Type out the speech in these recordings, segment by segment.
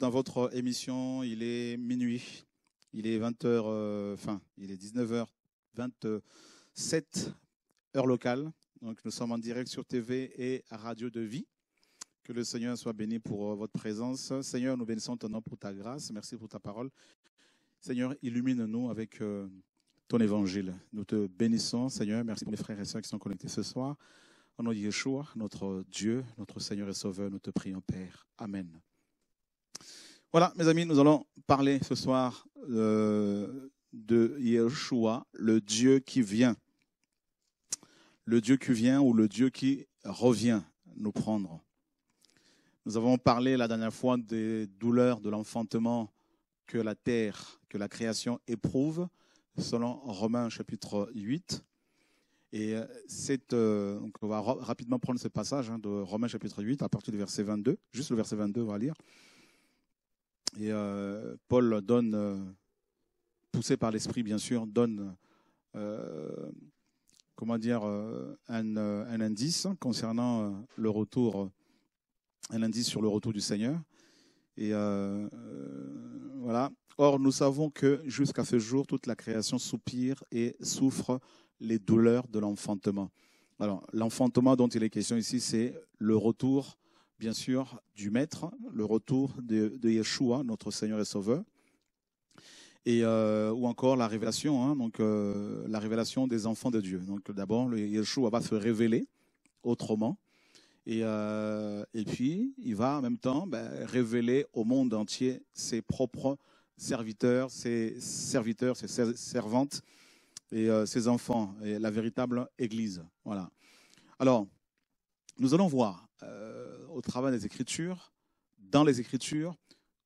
dans votre émission. Il est minuit, il est 20h, euh, il est 19h27, heure locale. Donc nous sommes en direct sur TV et Radio de Vie. Que le Seigneur soit béni pour euh, votre présence. Seigneur, nous bénissons ton nom pour ta grâce. Merci pour ta parole. Seigneur, illumine-nous avec euh, ton évangile. Nous te bénissons, Seigneur. Merci pour les frères et sœurs qui sont connectés ce soir. Au nom de Yeshua, notre Dieu, notre Seigneur et Sauveur, nous te prions, Père. Amen. Voilà, mes amis, nous allons parler ce soir euh, de Yeshua, le Dieu qui vient. Le Dieu qui vient ou le Dieu qui revient nous prendre. Nous avons parlé la dernière fois des douleurs de l'enfantement que la terre, que la création éprouve, selon Romains chapitre 8. Et euh, c'est, euh, on va rapidement prendre ce passage hein, de Romains chapitre 8 à partir du verset 22, juste le verset 22, on va lire. Et euh, Paul donne, euh, poussé par l'esprit bien sûr, donne, euh, comment dire, un, indice concernant le retour, un indice sur le retour du Seigneur. Et voilà. Or, nous savons que jusqu'à ce jour, toute la création soupire et souffre les douleurs de l'enfantement. Alors, l'enfantement dont il est question ici, c'est le retour bien sûr, du Maître, le retour de, de Yeshua, notre Seigneur et Sauveur, et, euh, ou encore la révélation, hein, donc euh, la révélation des enfants de Dieu. Donc d'abord, Yeshua va se révéler autrement, et, euh, et, puis il va en même temps ben, révéler au monde entier ses propres serviteurs, ses serviteurs, ses servantes et ses enfants, et la véritable Église. Voilà. Alors, nous allons voir au travail des Écritures, dans les Écritures,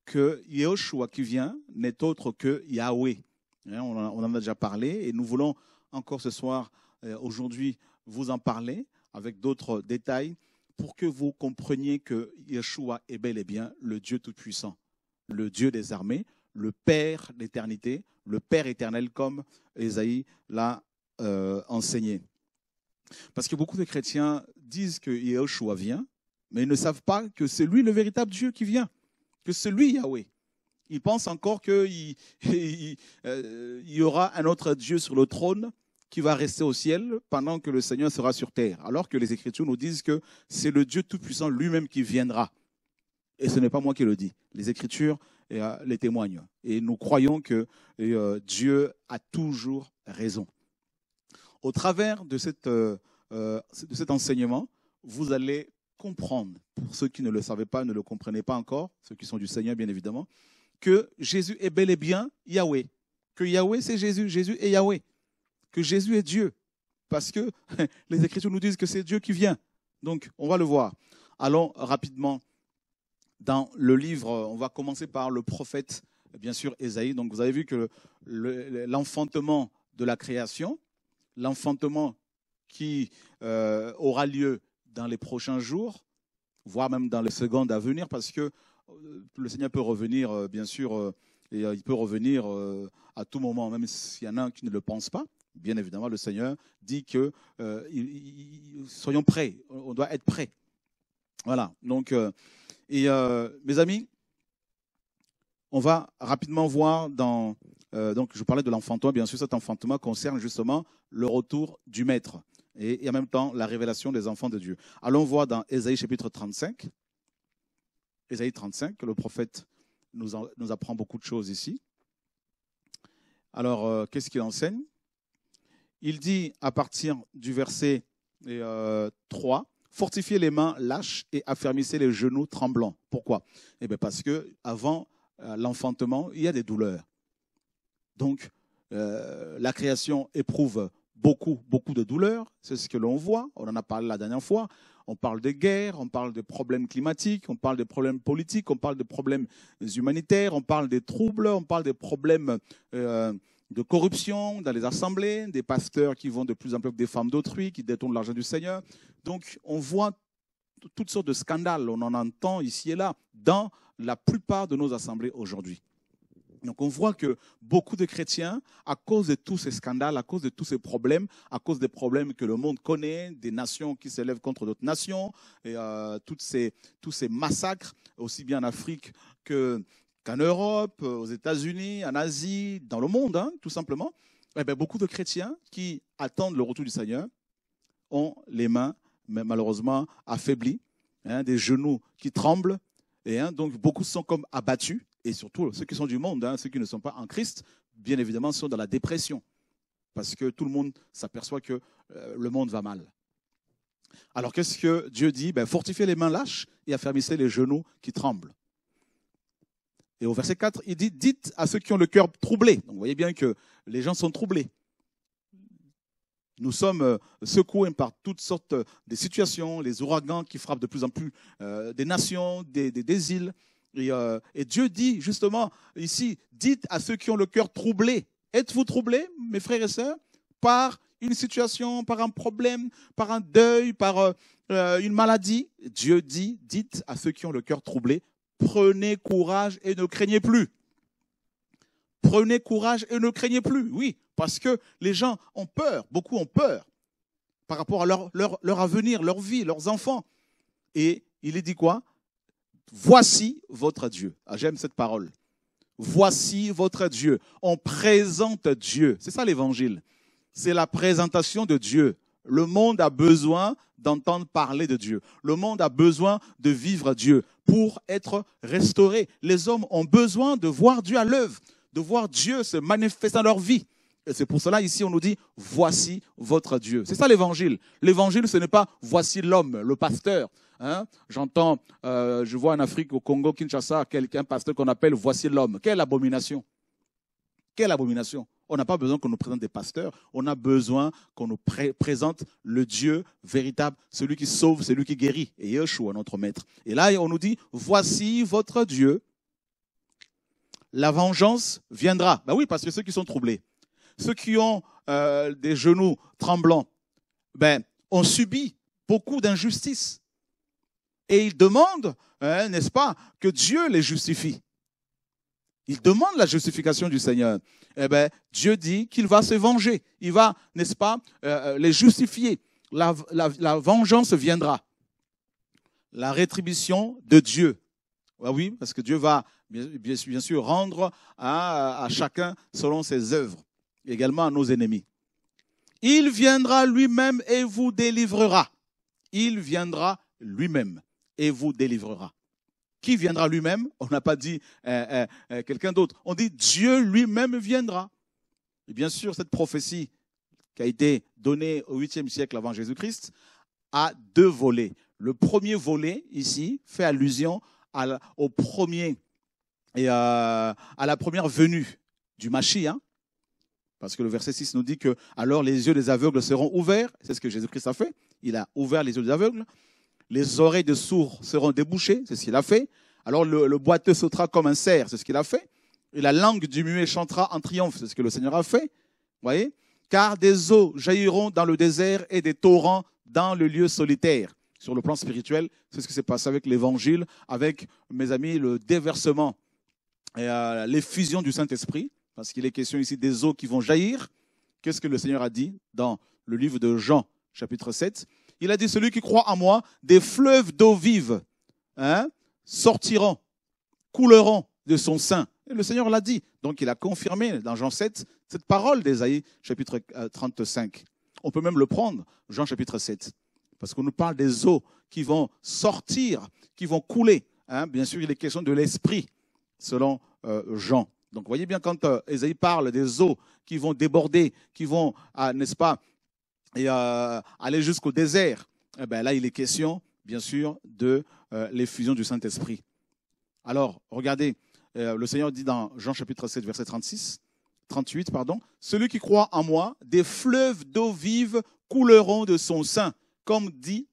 que Yeshua qui vient n'est autre que Yahweh. Hein, on en a déjà parlé et nous voulons encore ce soir, euh, aujourd'hui, vous en parler avec d'autres détails pour que vous compreniez que Yeshua est bel et bien le Dieu Tout-Puissant, le Dieu des armées, le Père d'éternité, le Père éternel comme Esaïe l'a euh, enseigné. Parce que beaucoup de chrétiens disent que Yeshua vient, mais ils ne savent pas que c'est lui le véritable Dieu qui vient, que c'est lui Yahweh. Ils pensent encore qu'il euh, il, y aura un autre Dieu sur le trône qui va rester au ciel pendant que le Seigneur sera sur terre, alors que les Écritures nous disent que c'est le Dieu Tout-Puissant lui-même qui viendra. Et ce n'est pas moi qui le dis, les Écritures euh, les témoignent. Et nous croyons que euh, Dieu a toujours raison. Au travers de, cette, de cet enseignement, vous allez comprendre, pour ceux qui ne le savaient pas, ne le comprenaient pas encore, ceux qui sont du Seigneur bien évidemment, que Jésus est bel et bien Yahweh, que Yahweh c'est Jésus, Jésus est Yahweh, que Jésus est Dieu, parce que les Écritures nous disent que c'est Dieu qui vient. Donc on va le voir. Allons rapidement dans le livre, on va commencer par le prophète, bien sûr, Esaïe, Donc vous avez vu que l'enfantement de la création, l'enfantement qui euh, aura lieu dans les prochains jours, voire même dans les secondes à venir, parce que euh, le Seigneur peut revenir, euh, bien sûr, euh, et il peut revenir à tout moment, même s'il y en a un qui ne le pense pas. Bien évidemment, le Seigneur dit que soyons prêts, on doit être prêts. Voilà. Donc, et mes amis, on va rapidement voir dans. donc, je parlais de l'enfantement, bien sûr, cet enfantement concerne justement le retour du maître et, en même temps la révélation des enfants de Dieu. Allons voir dans Ésaïe chapitre 35. Ésaïe 35, le prophète nous, apprend beaucoup de choses ici. Alors, euh, qu'est-ce qu'il enseigne Il dit à partir du verset 3, euh, fortifiez les mains lâches et affermissez les genoux tremblants. Pourquoi Eh ben, parce que avant euh, l'enfantement, il y a des douleurs. Donc, la création éprouve beaucoup, beaucoup de douleurs. C'est ce que l'on voit. On en a parlé la dernière fois. On parle de guerre, on parle de problèmes climatiques, on parle de problèmes politiques, on parle de problèmes humanitaires, on parle des troubles, on parle des problèmes euh, de corruption dans les assemblées, des pasteurs qui vont de plus en plus des femmes d'autrui, qui détournent l'argent du Seigneur. Donc on voit toutes sortes de scandales, on en entend ici et là, dans la plupart de nos assemblées aujourd'hui. Donc on voit que beaucoup de chrétiens, à cause de tous ces scandales, à cause de tous ces problèmes, à cause des problèmes que le monde connaît, des nations qui s'élèvent contre d'autres nations, et euh, toutes ces, tous ces massacres, aussi bien en Afrique qu'en Europe, aux États-Unis, en Asie, dans le monde, hein, tout simplement, eh ben, beaucoup de chrétiens qui attendent le retour du Seigneur ont les mains malheureusement affaiblies, hein, des genoux qui tremblent, et hein, donc beaucoup sont comme abattus et surtout ceux qui sont du monde, hein, ceux qui ne sont pas en Christ, bien évidemment, sont dans la dépression, parce que tout le monde s'aperçoit que euh, le monde va mal. Alors qu'est-ce que Dieu dit ben, Fortifiez les mains lâches et affermissez les genoux qui tremblent. Et au verset 4, il dit, dites à ceux qui ont le cœur troublé. Donc vous voyez bien que les gens sont troublés. Nous sommes euh, secoués par toutes sortes euh, de situations, les ouragans qui frappent de plus en plus des nations, des îles. Euh, et, Dieu dit justement ici, dites à ceux qui ont le cœur troublé, êtes-vous troublés, mes frères et sœurs, par une situation, par un problème, par un deuil, par euh, euh, une maladie Dieu dit, dites à ceux qui ont le cœur troublé, prenez courage et ne craignez plus. Prenez courage et ne craignez plus, oui, parce que les gens ont peur, beaucoup ont peur par rapport à leur, leur avenir, leur vie, leurs enfants. Et il est dit quoi Voici votre Dieu. Ah, j'aime cette parole. Voici votre Dieu. On présente Dieu. C'est ça l'évangile. C'est la présentation de Dieu. Le monde a besoin d'entendre parler de Dieu. Le monde a besoin de vivre Dieu pour être restauré. Les hommes ont besoin de voir Dieu à l'œuvre, de voir Dieu se manifester dans leur vie. Et c'est pour cela, ici, on nous dit, voici votre Dieu. C'est ça l'évangile. L'évangile, ce n'est pas voici l'homme, le pasteur. Hein. J'entends, euh, je vois en Afrique, au Congo, Kinshasa, quelqu'un, pasteur qu'on appelle voici l'homme. Quelle abomination. Quelle abomination. On n'a pas besoin qu'on nous présente des pasteurs, on a besoin qu'on nous présente le Dieu véritable, celui qui sauve, celui qui guérit, et Yeshua, notre maître. Et là, on nous dit, voici votre Dieu, la vengeance viendra. Ben oui, parce que ceux qui sont troublés, ceux qui ont euh, des genoux tremblants, ben, ont subi beaucoup d'injustices. Et ils demandent, hein, n'est-ce pas, que Dieu les justifie. Ils demandent la justification du Seigneur. Eh ben, Dieu dit qu'il va se venger. Il va, n'est-ce pas, euh, euh, les justifier. La, vengeance viendra. La rétribution de Dieu. Ah oui, parce que Dieu va bien, sûr rendre à, à chacun selon ses œuvres également à nos ennemis. Il viendra lui-même et vous délivrera. Il viendra lui-même et vous délivrera. Qui viendra lui-même On n'a pas dit euh, euh, euh, quelqu'un d'autre. On dit Dieu lui-même viendra. Et bien sûr, cette prophétie qui a été donnée au 8e siècle avant Jésus-Christ a deux volets. Le premier volet, ici, fait allusion à au premier, et à la première venue du Machi, parce que le verset 6 nous dit que alors les yeux des aveugles seront ouverts. C'est ce que Jésus-Christ a fait. Il a ouvert les yeux des aveugles. Les oreilles des sourds seront débouchées. C'est ce qu'il a fait. Alors le, boiteux sautera comme un cerf. C'est ce qu'il a fait. Et la langue du muet chantera en triomphe. C'est ce que le Seigneur a fait. voyez Car des eaux jailliront dans le désert et des torrents dans le lieu solitaire. Sur le plan spirituel, c'est ce qui se passe avec l'évangile, avec, mes amis, le déversement et euh, l'effusion du Saint-Esprit parce qu'il est question ici des eaux qui vont jaillir. Qu'est-ce que le Seigneur a dit dans le livre de Jean, chapitre 7 Il a dit, celui qui croit en moi, des fleuves d'eau vive hein, sortiront, couleront de son sein. Et le Seigneur l'a dit. Donc il a confirmé dans Jean 7 cette parole d'Ésaïe, chapitre 35. Euh, On peut même le prendre, Jean chapitre 7, parce qu'on nous parle des eaux qui vont sortir, qui vont couler. Hein. bien sûr, il est question de l'esprit, selon euh, Jean. Donc, voyez bien, quand euh, Esaïe parle des eaux qui vont déborder, qui vont, ah, n'est-ce pas, euh, aller jusqu'au désert, eh bien, là, il est question, bien sûr, de euh, l'effusion du Saint-Esprit. Alors, regardez, le Seigneur dit dans Jean chapitre 7, verset 36, 38, pardon, Celui qui croit en moi, des fleuves d'eau vive couleront de son sein, comme dit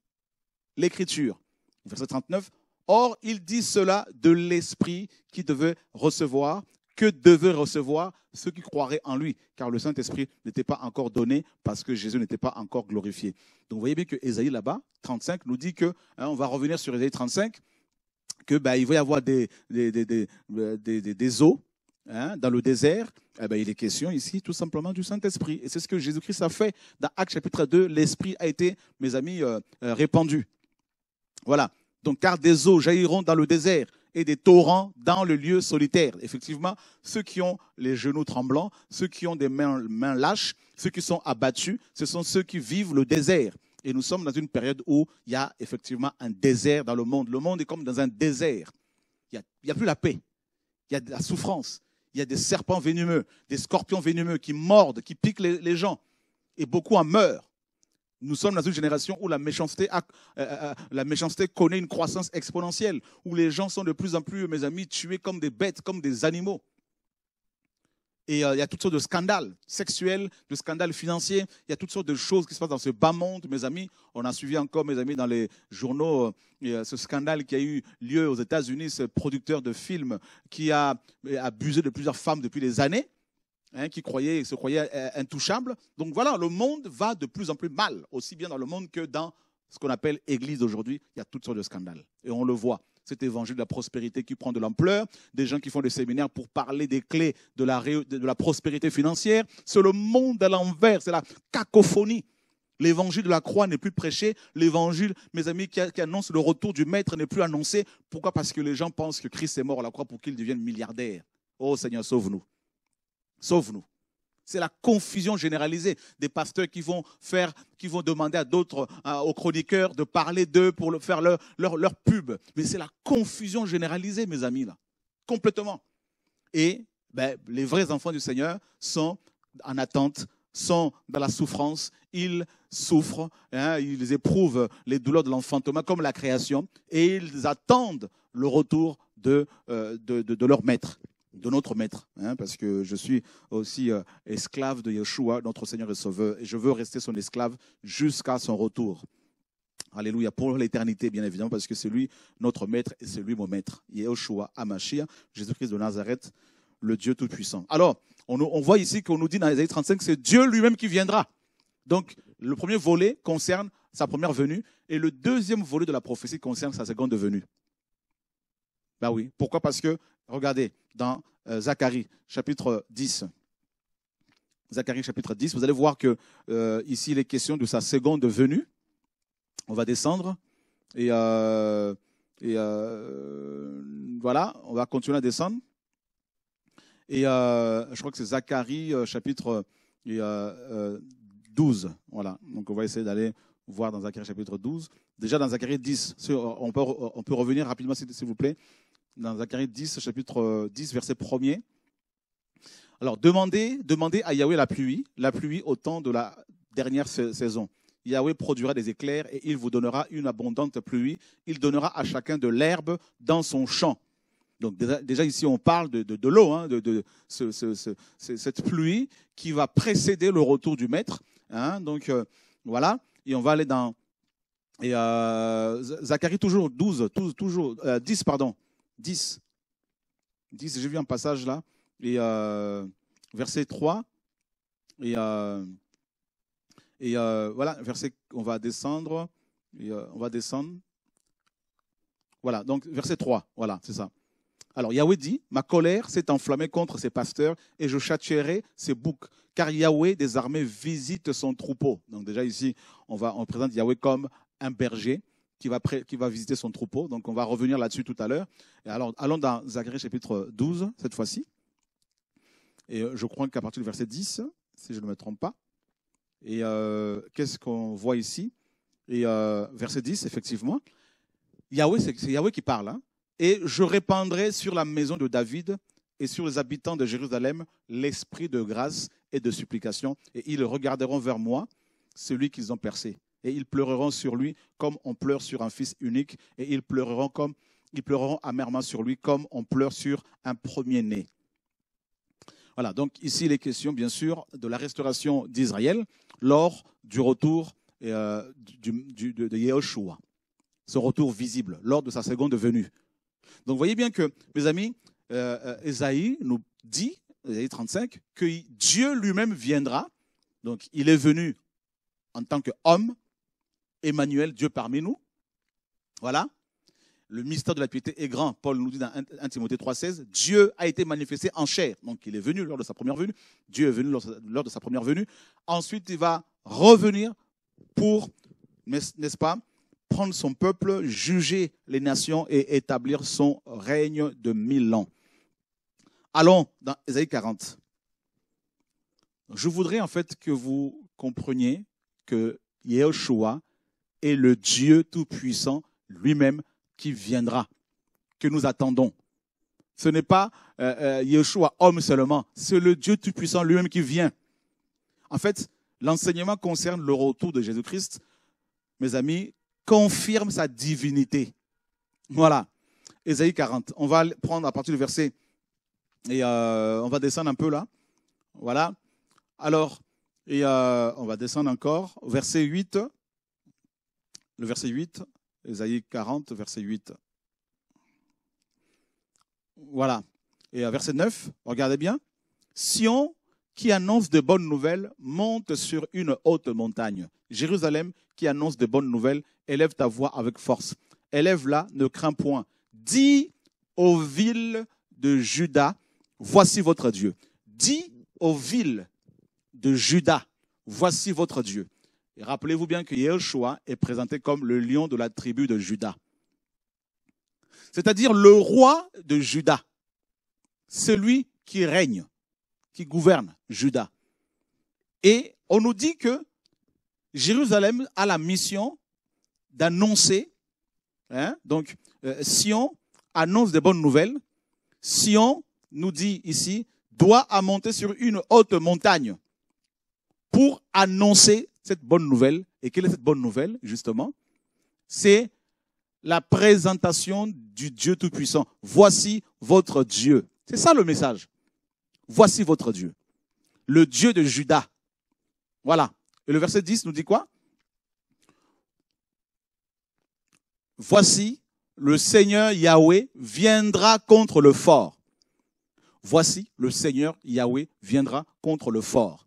l'Écriture. Verset 39, Or, il dit cela de l'Esprit qui devait recevoir que devaient recevoir ceux qui croiraient en lui, car le Saint-Esprit n'était pas encore donné parce que Jésus n'était pas encore glorifié. Donc vous voyez bien que Ésaïe là-bas, 35, nous dit que, hein, on va revenir sur Ésaïe 35, que bah, va y avoir des, des, euh, eaux hein, dans le désert. Eh ben, il est question ici tout simplement du Saint-Esprit. Et c'est ce que Jésus-Christ a fait dans Actes chapitre 2. L'Esprit a été, mes amis, euh, euh, répandu. Voilà. Donc, car des eaux jailliront dans le désert et des torrents dans le lieu solitaire. Effectivement, ceux qui ont les genoux tremblants, ceux qui ont des mains, lâches, ceux qui sont abattus, ce sont ceux qui vivent le désert. Et nous sommes dans une période où il y a effectivement un désert dans le monde. Le monde est comme dans un désert. Il n'y a, plus la paix. Il y a de la souffrance. Il y a des serpents venimeux, des scorpions venimeux qui mordent, qui piquent les gens. Et beaucoup en meurent. Nous sommes dans une génération où euh, euh, euh, la méchanceté, connaît une croissance exponentielle, où les gens sont de plus en plus, mes amis, tués comme des bêtes, comme des animaux. Et il y a toutes sortes de scandales sexuels, de scandales financiers, il y a toutes sortes de choses qui se passent dans ce bas monde, mes amis. On a suivi encore, mes amis, dans les journaux, ce scandale qui a eu lieu aux États-Unis, ce producteur de films qui a abusé de plusieurs femmes depuis des années Hein, qui se croyaient euh, intouchables. Donc voilà, le monde va de plus en plus mal, aussi bien dans le monde que dans ce qu'on appelle Église aujourd'hui. Il y a toutes sortes de scandales. Et on le voit cet évangile de la prospérité qui prend de l'ampleur, des gens qui font des séminaires pour parler des clés de la, de la prospérité financière. C'est le monde à l'envers, c'est la cacophonie. L'évangile de la croix n'est plus prêché, l'évangile, mes amis, qui, qui, annonce le retour du maître n'est plus annoncé. Pourquoi Parce que les gens pensent que Christ est mort à la croix pour qu'il devienne milliardaire. Oh Seigneur, sauve-nous. Sauve-nous. C'est la confusion généralisée des pasteurs qui vont faire, qui vont demander à d'autres, aux chroniqueurs, de parler d'eux pour faire leur, pub. Mais c'est la confusion généralisée, mes amis, là. Complètement. Et ben, les vrais enfants du Seigneur sont en attente, sont dans la souffrance, ils souffrent, hein, ils éprouvent les douleurs de l'enfantement comme la création, et ils attendent le retour de euh, leur maître de notre maître, hein, parce que je suis aussi euh, esclave de Yeshua, notre Seigneur et Sauveur, et je veux rester son esclave jusqu'à son retour. Alléluia, pour l'éternité, bien évidemment, parce que c'est lui notre maître et c'est lui mon maître. Yeshua Amashia, Jésus-Christ de Nazareth, le Dieu Tout-Puissant. Alors, on, voit ici qu'on nous dit dans Isaïe 35, c'est Dieu lui-même qui viendra. Donc, le premier volet concerne sa première venue, et le deuxième volet de la prophétie concerne sa seconde venue. Ben oui, pourquoi Parce que Regardez dans euh, Zacharie chapitre 10. Zacharie chapitre 10, vous allez voir que euh, ici il est question de sa seconde venue. On va descendre et, euh, voilà, on va continuer à descendre. Et je crois que c'est Zacharie chapitre 12. Voilà, donc on va essayer d'aller voir dans Zacharie chapitre 12. Déjà dans Zacharie 10, peut, on peut revenir rapidement s'il vous plaît dans Zacharie 10, chapitre 10, euh, verset 1er. Alors, demandez, demandez à Yahweh la pluie, la pluie au temps de la dernière saison. Yahweh produira des éclairs et il vous donnera une abondante pluie. Il donnera à chacun de l'herbe dans son champ. Donc déjà, ici, on parle de, l'eau, hein, de, cette pluie qui va précéder le retour du maître. Hein. donc euh, voilà, et on va aller dans... Et euh, Zacharie toujours 12, toujours, 10, pardon. 10. j'ai vu un passage là, et euh, verset 3, et, euh, et euh, voilà, verset, on va descendre, on va descendre. Voilà, donc verset 3, voilà, c'est ça. Alors Yahweh dit, ma colère s'est enflammée contre ses pasteurs et je châtierai ses boucs, car Yahweh des armées visite son troupeau. Donc déjà ici, on, va, on présente Yahweh comme un berger qui va, visiter son troupeau. Donc on va revenir là-dessus tout à l'heure. Alors allons dans Zacharie chapitre 12 cette fois-ci. Et euh, je crois qu'à partir du verset 10, si je ne me trompe pas. Et euh, qu'est-ce qu'on voit ici Et euh, verset 10, effectivement, Yahweh, c'est Yahweh qui parle. Hein. et je répandrai sur la maison de David et sur les habitants de Jérusalem l'esprit de grâce et de supplication, et ils regarderont vers moi, celui qu'ils ont percé et ils pleureront sur lui comme on pleure sur un fils unique, et ils pleureront comme ils pleureront amèrement sur lui comme on pleure sur un premier-né. Voilà, donc ici les questions bien sûr de la restauration d'Israël lors du retour euh, de, de ce retour visible, lors de sa seconde venue. Donc voyez bien que, mes amis, euh, euh Esaïe nous dit, Esaïe 35, que Dieu lui-même viendra, donc il est venu en tant qu'homme, Emmanuel, Dieu parmi nous. Voilà. Le mystère de la piété est grand. Paul nous dit dans 1 Timothée 3,16 Dieu a été manifesté en chair. Donc il est venu lors de sa première venue. Dieu est venu lors de sa première venue. Ensuite, il va revenir pour, n'est-ce pas, prendre son peuple, juger les nations et établir son règne de mille ans. Allons dans Ésaïe 40. Je voudrais en fait que vous compreniez que Yeshua et le Dieu Tout-Puissant lui-même qui viendra, que nous attendons. Ce n'est pas euh, euh, Yeshua homme seulement, c'est le Dieu Tout-Puissant lui-même qui vient. En fait, l'enseignement concerne le retour de Jésus-Christ, mes amis, confirme sa divinité. Voilà. Ésaïe 40. On va prendre à partir du verset et euh, on va descendre un peu là. Voilà. Alors, et euh, on va descendre encore. Verset 8 le verset 8, Ésaïe 40, verset 8. Voilà. Et à verset 9, regardez bien. Sion, qui annonce de bonnes nouvelles, monte sur une haute montagne. Jérusalem, qui annonce de bonnes nouvelles, élève ta voix avec force. Élève-la, ne crains point. Dis aux villes de Juda, voici votre Dieu. Dis aux villes de Juda, voici votre Dieu. Rappelez-vous bien que Yeshua est présenté comme le lion de la tribu de Juda. C'est-à-dire le roi de Juda. Celui qui règne, qui gouverne Juda. Et on nous dit que Jérusalem a la mission d'annoncer, hein, donc si euh, Sion annonce des bonnes nouvelles. Sion nous dit ici, doit à monter sur une haute montagne pour annoncer cette bonne nouvelle. Et quelle est cette bonne nouvelle, justement C'est la présentation du Dieu Tout-Puissant. Voici votre Dieu. C'est ça le message. Voici votre Dieu. Le Dieu de Judas. Voilà. Et le verset 10 nous dit quoi Voici, le Seigneur Yahweh viendra contre le fort. Voici, le Seigneur Yahweh viendra contre le fort.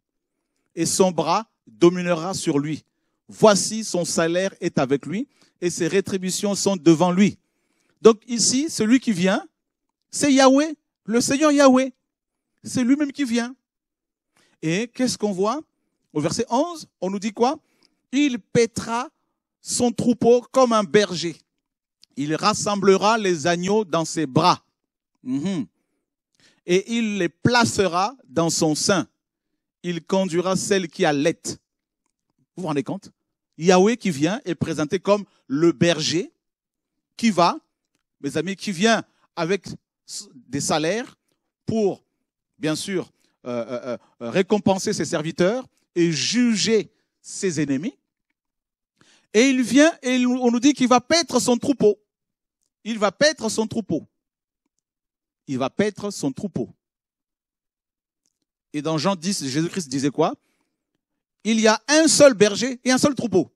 Et son bras dominera sur lui. Voici son salaire est avec lui et ses rétributions sont devant lui. Donc ici, celui qui vient, c'est Yahweh, le Seigneur Yahweh. C'est lui-même qui vient. Et qu'est-ce qu'on voit Au verset 11, on nous dit quoi Il pètera son troupeau comme un berger. Il rassemblera les agneaux dans ses bras. Mhm. Et il les placera dans son sein il conduira celle qui allait. Vous vous rendez compte Yahweh qui vient est présenté comme le berger qui va, mes amis, qui vient avec des salaires pour, bien sûr, euh, euh, euh, récompenser ses serviteurs et juger ses ennemis. Et il vient et on nous dit qu'il va paître son troupeau. Il va paître son troupeau. Il va paître son troupeau. Et dans Jean 10, Jésus-Christ disait quoi Il y a un seul berger et un seul troupeau.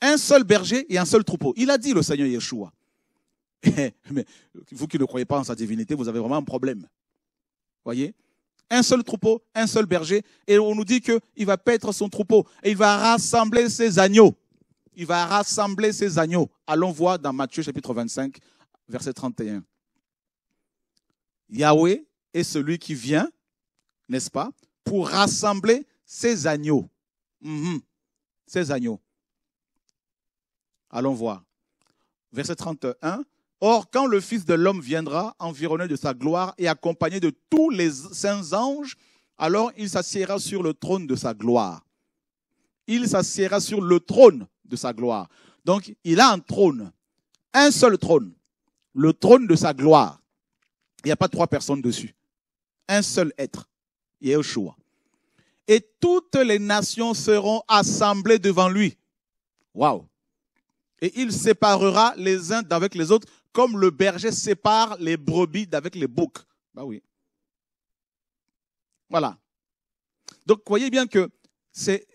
Un seul berger et un seul troupeau. Il a dit le Seigneur Yeshua. Mais vous qui ne croyez pas en sa divinité, vous avez vraiment un problème. Voyez Un seul troupeau, un seul berger. Et on nous dit qu'il va paître son troupeau et il va rassembler ses agneaux. Il va rassembler ses agneaux. Allons voir dans Matthieu chapitre 25, verset 31. Yahweh et celui qui vient, n'est-ce pas, pour rassembler ses agneaux. Mhm. Ses agneaux. Allons voir. Verset 31. Or, quand le Fils de l'homme viendra, environné de sa gloire et accompagné de tous les saints anges, alors il s'assiera sur le trône de sa gloire. Il s'assiera sur le trône de sa gloire. Donc, il a un trône, un seul trône, le trône de sa gloire. Il n'y a pas trois personnes dessus un seul être, Yeshua. Et toutes les nations seront assemblées devant lui. Waouh! Et il séparera les uns d'avec les autres, comme le berger sépare les brebis d'avec les boucs. Bah oui. Voilà. Donc, voyez bien que c'est,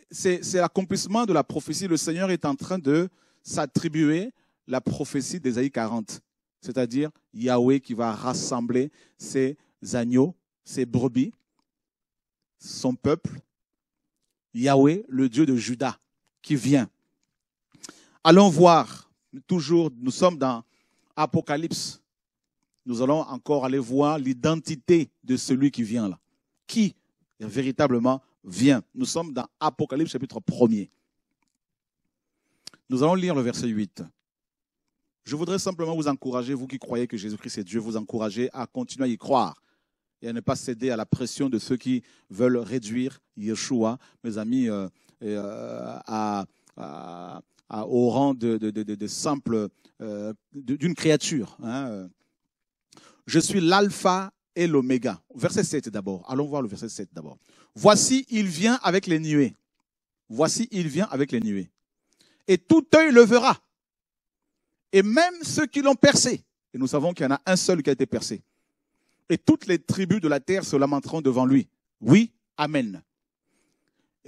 l'accomplissement de la prophétie. Le Seigneur est en train de s'attribuer la prophétie d'Ésaïe 40, c'est-à-dire Yahweh qui va rassembler ses agneaux ses brebis, son peuple, Yahweh, le Dieu de Juda, qui vient. Allons voir, toujours, nous sommes dans Apocalypse. Nous allons encore aller voir l'identité de celui qui vient là. Qui véritablement vient Nous sommes dans Apocalypse chapitre 1er. Nous allons lire le verset 8. Je voudrais simplement vous encourager, vous qui croyez que Jésus-Christ est Dieu, vous encourager à continuer à y croire et à ne pas céder à la pression de ceux qui veulent réduire Yeshua, mes amis, euh, euh, au rang de, simple, euh, d'une créature. Hein. Je suis l'alpha et l'oméga. Verset 7 d'abord. Allons voir le verset 7 d'abord. Voici, il vient avec les nuées. Voici, il vient avec les nuées. Et tout œil le verra. Et même ceux qui l'ont percé. Et nous savons qu'il y en a un seul qui a été percé et toutes les tribus de la terre se lamenteront devant lui. Oui, Amen.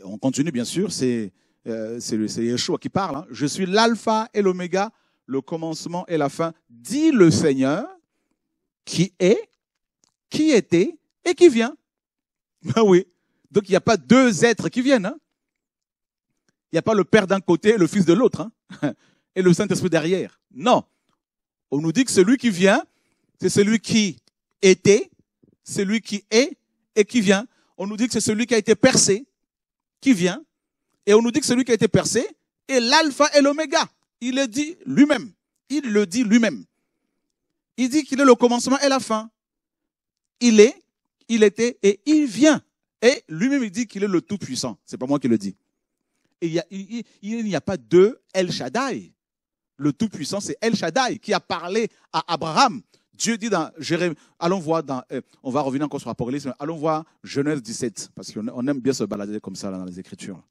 on continue, bien sûr, c'est euh, Yeshua qui parle. Hein. Je suis l'alpha et l'oméga, le commencement et la fin, dit le Seigneur, qui est, qui était et qui vient. Ben oui. Donc il n'y a pas deux êtres qui viennent. Hein. Il n'y a pas le Père d'un côté et le Fils de l'autre. Hein. Et le Saint-Esprit derrière. Non. On nous dit que celui qui vient, c'est celui qui était, celui qui est et qui vient. On nous dit que c'est celui qui a été percé, qui vient. Et on nous dit que celui qui a été percé est l'alpha et l'oméga. Il le dit lui-même. Il le dit lui-même. Il dit qu'il est le commencement et la fin. Il est, il était et il vient. Et lui-même, il dit qu'il est le tout-puissant. C'est pas moi qui le dis. il n'y a, a, pas deux El Shaddai. Le tout-puissant, c'est El Shaddai qui a parlé à Abraham. Dieu dit dans Jérémie, allons voir dans, euh, on va revenir encore sur Apocalypse, allons voir Genèse 17, parce qu'on aime bien se balader comme ça dans les Écritures.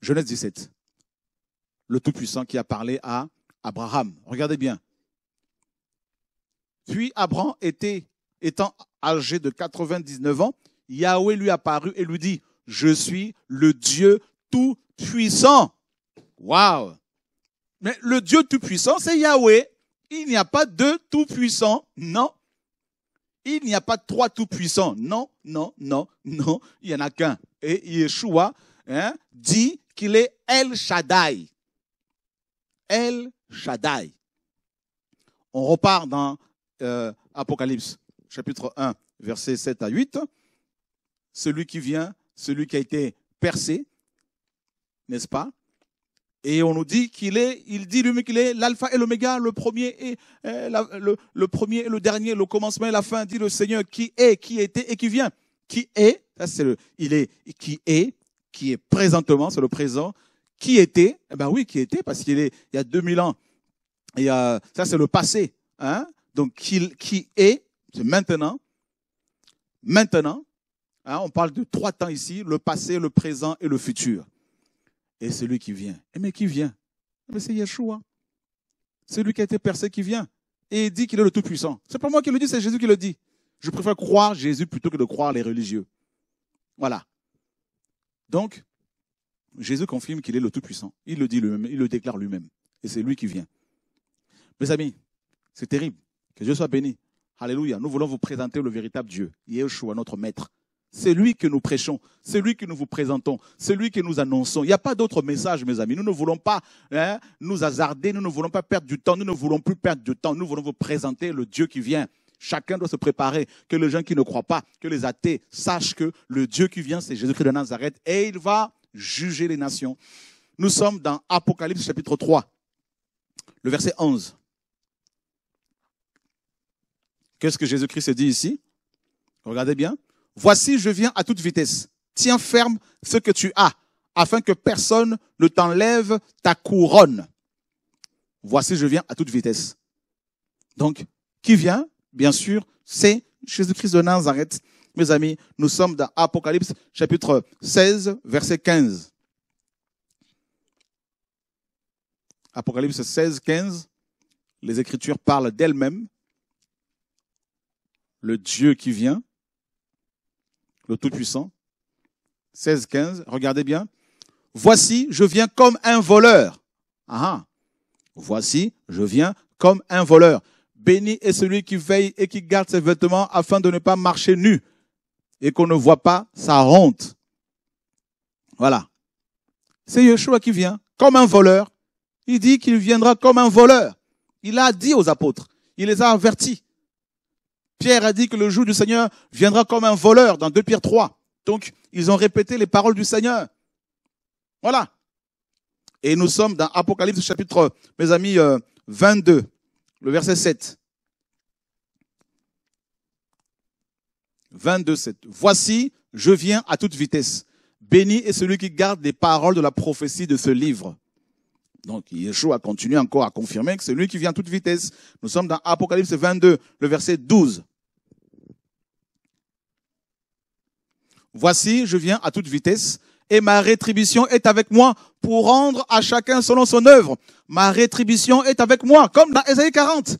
Genèse 17, le Tout-Puissant qui a parlé à Abraham. Regardez bien. Puis Abraham était, étant âgé de 99 ans, Yahweh lui apparut et lui dit, je suis le Dieu Tout-Puissant. Waouh! Mais le Dieu Tout-Puissant, c'est Yahweh. Il n'y a pas deux tout-puissants, non. Il n'y a pas trois tout-puissants, non, non, non, non. Il n'y en a qu'un. Et Yeshua hein, dit qu'il est El Shaddai. El Shaddai. On repart dans euh, Apocalypse, chapitre 1, versets 7 à 8. Celui qui vient, celui qui a été percé, n'est-ce pas et on nous dit qu'il est, il dit lui-même qu'il est l'alpha et l'oméga, le premier et euh, le, premier et le dernier, le commencement et la fin, dit le Seigneur, qui est, qui était et qui vient. Qui est, ça c'est le, il est, qui est, qui est présentement, c'est le présent. Qui était, eh ben oui, qui était, parce qu'il est, il y a 2000 ans. Il ça c'est le passé, hein. Donc, qui, qui est, c'est maintenant. Maintenant. Hein, on parle de trois temps ici, le passé, le présent et le futur et celui qui vient. Et eh, mais qui vient c'est Yeshua. Celui qui a été percé qui vient. Et il dit qu'il est le Tout-Puissant. C'est pas moi qui le dis, c'est Jésus qui le dit. Je préfère croire Jésus plutôt que de croire les religieux. Voilà. Donc, Jésus confirme qu'il est le Tout-Puissant. Il le dit lui-même, il le déclare lui-même. Et c'est lui qui vient. Mes amis, c'est terrible. Que Dieu soit béni. Alléluia. Nous voulons vous présenter le véritable Dieu, Yeshua, notre Maître. C'est lui que nous prêchons, c'est lui que nous vous présentons, c'est lui que nous annonçons. Il n'y a pas d'autre message, mes amis. Nous ne voulons pas hein, nous hasarder, nous ne voulons pas perdre du temps, nous ne voulons plus perdre du temps. Nous voulons vous présenter le Dieu qui vient. Chacun doit se préparer, que les gens qui ne croient pas, que les athées sachent que le Dieu qui vient, c'est Jésus-Christ de Nazareth, et il va juger les nations. Nous sommes dans Apocalypse chapitre 3, le verset 11. Qu'est-ce que Jésus-Christ dit ici Regardez bien. Voici, je viens à toute vitesse. Tiens ferme ce que tu as, afin que personne ne t'enlève ta couronne. Voici, je viens à toute vitesse. Donc, qui vient Bien sûr, c'est Jésus-Christ de Nazareth. Mes amis, nous sommes dans Apocalypse chapitre 16, verset 15. Apocalypse 16, 15, les Écritures parlent d'elles-mêmes. Le Dieu qui vient, le Tout-Puissant. 16, 15, regardez bien. Voici, je viens comme un voleur. Ah, ah, voici, je viens comme un voleur. Béni est celui qui veille et qui garde ses vêtements afin de ne pas marcher nu et qu'on ne voit pas sa honte. Voilà. C'est Yeshua qui vient comme un voleur. Il dit qu'il viendra comme un voleur. Il a dit aux apôtres, il les a avertis. Pierre a dit que le jour du Seigneur viendra comme un voleur dans 2 Pierre 3. Donc, ils ont répété les paroles du Seigneur. Voilà. Et nous sommes dans Apocalypse chapitre, mes amis, 22, euh, le verset 7. 22, 7. Voici, je viens à toute vitesse. Béni est celui qui garde les paroles de la prophétie de ce livre. Donc Yeshua continue encore à confirmer que c'est lui qui vient à toute vitesse. Nous sommes dans Apocalypse 22, le verset 12. Voici, je viens à toute vitesse, et ma rétribution est avec moi pour rendre à chacun selon son œuvre. Ma rétribution est avec moi, comme dans Esaïe 40.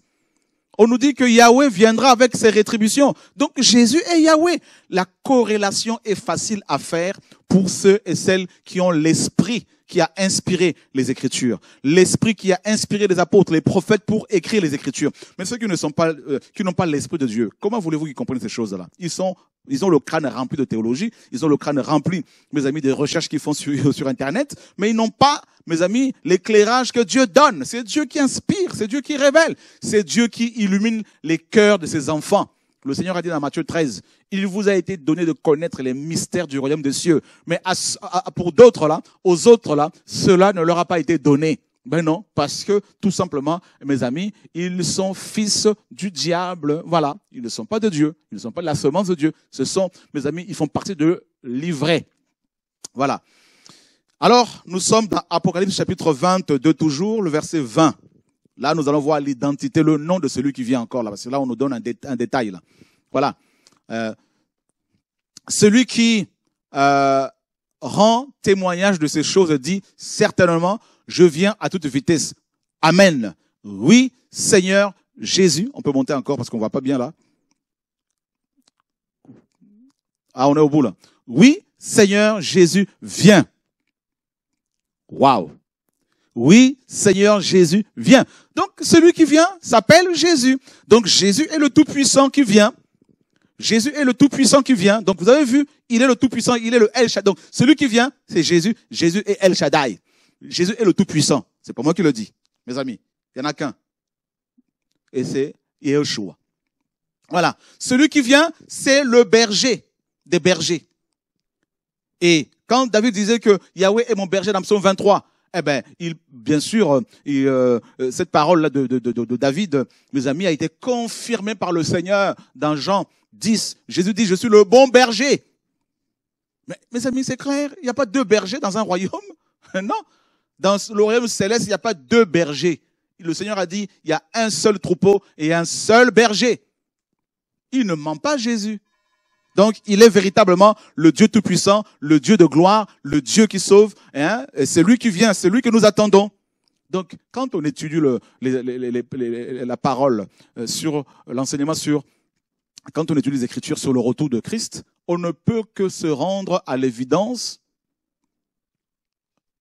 On nous dit que Yahweh viendra avec ses rétributions. Donc Jésus est Yahweh, la corrélation est facile à faire pour ceux et celles qui ont l'esprit qui a inspiré les Écritures, l'Esprit qui a inspiré les apôtres, les prophètes pour écrire les Écritures. Mais ceux qui ne sont pas, euh, qui n'ont pas l'Esprit de Dieu, comment voulez-vous qu'ils comprennent ces choses-là Ils sont, ils ont le crâne rempli de théologie, ils ont le crâne rempli, mes amis, des recherches qu'ils font sur, sur Internet, mais ils n'ont pas, mes amis, l'éclairage que Dieu donne. C'est Dieu qui inspire, c'est Dieu qui révèle, c'est Dieu qui illumine les cœurs de ses enfants. Le Seigneur a dit dans Matthieu 13, il vous a été donné de connaître les mystères du royaume des cieux. Mais pour d'autres là, aux autres là, cela ne leur a pas été donné. Ben non, parce que tout simplement, mes amis, ils sont fils du diable. Voilà, ils ne sont pas de Dieu, ils ne sont pas de la semence de Dieu. Ce sont, mes amis, ils font partie de l'ivraie. Voilà. Alors, nous sommes dans Apocalypse chapitre 22 toujours, le verset 20. Là, nous allons voir l'identité, le nom de celui qui vient encore là, parce que là, on nous donne un, détail. Là. Voilà. Euh, celui qui euh, rend témoignage de ces choses dit certainement, je viens à toute vitesse. Amen. Oui, Seigneur Jésus. On peut monter encore parce qu'on voit pas bien là. Ah, on est au bout là. Oui, Seigneur Jésus, vient. Waouh. Oui, Seigneur Jésus, viens. Donc celui qui vient s'appelle Jésus. Donc Jésus est le Tout-Puissant qui vient. Jésus est le Tout-Puissant qui vient. Donc vous avez vu, il est le Tout-Puissant, il est le El Shaddai. Donc celui qui vient, c'est Jésus. Jésus est El Shaddai. Jésus est le Tout-Puissant. C'est pas moi qui le dis, mes amis. Il n'y en a qu'un. Et c'est Yeshua. Voilà. Celui qui vient, c'est le berger des bergers. Et quand David disait que Yahweh est mon berger dans Psaume 23, eh bien, il, bien sûr, euh, euh, cette parole-là de, de, David, mes amis, a été confirmée par le Seigneur dans Jean 10. Jésus dit, je suis le bon berger. Mais mes amis, c'est clair, il n'y a pas deux bergers dans un royaume. non, dans le royaume céleste, il n'y a pas deux bergers. Le Seigneur a dit, il y a un seul troupeau et un seul berger. Il ne ment pas Jésus. Donc, il est véritablement le Dieu Tout-Puissant, le Dieu de gloire, le Dieu qui sauve. Hein? C'est lui qui vient, c'est lui que nous attendons. Donc, quand on étudie la parole euh, sur l'enseignement sur, quand on étudie les Écritures sur le retour de Christ, on ne peut que se rendre à l'évidence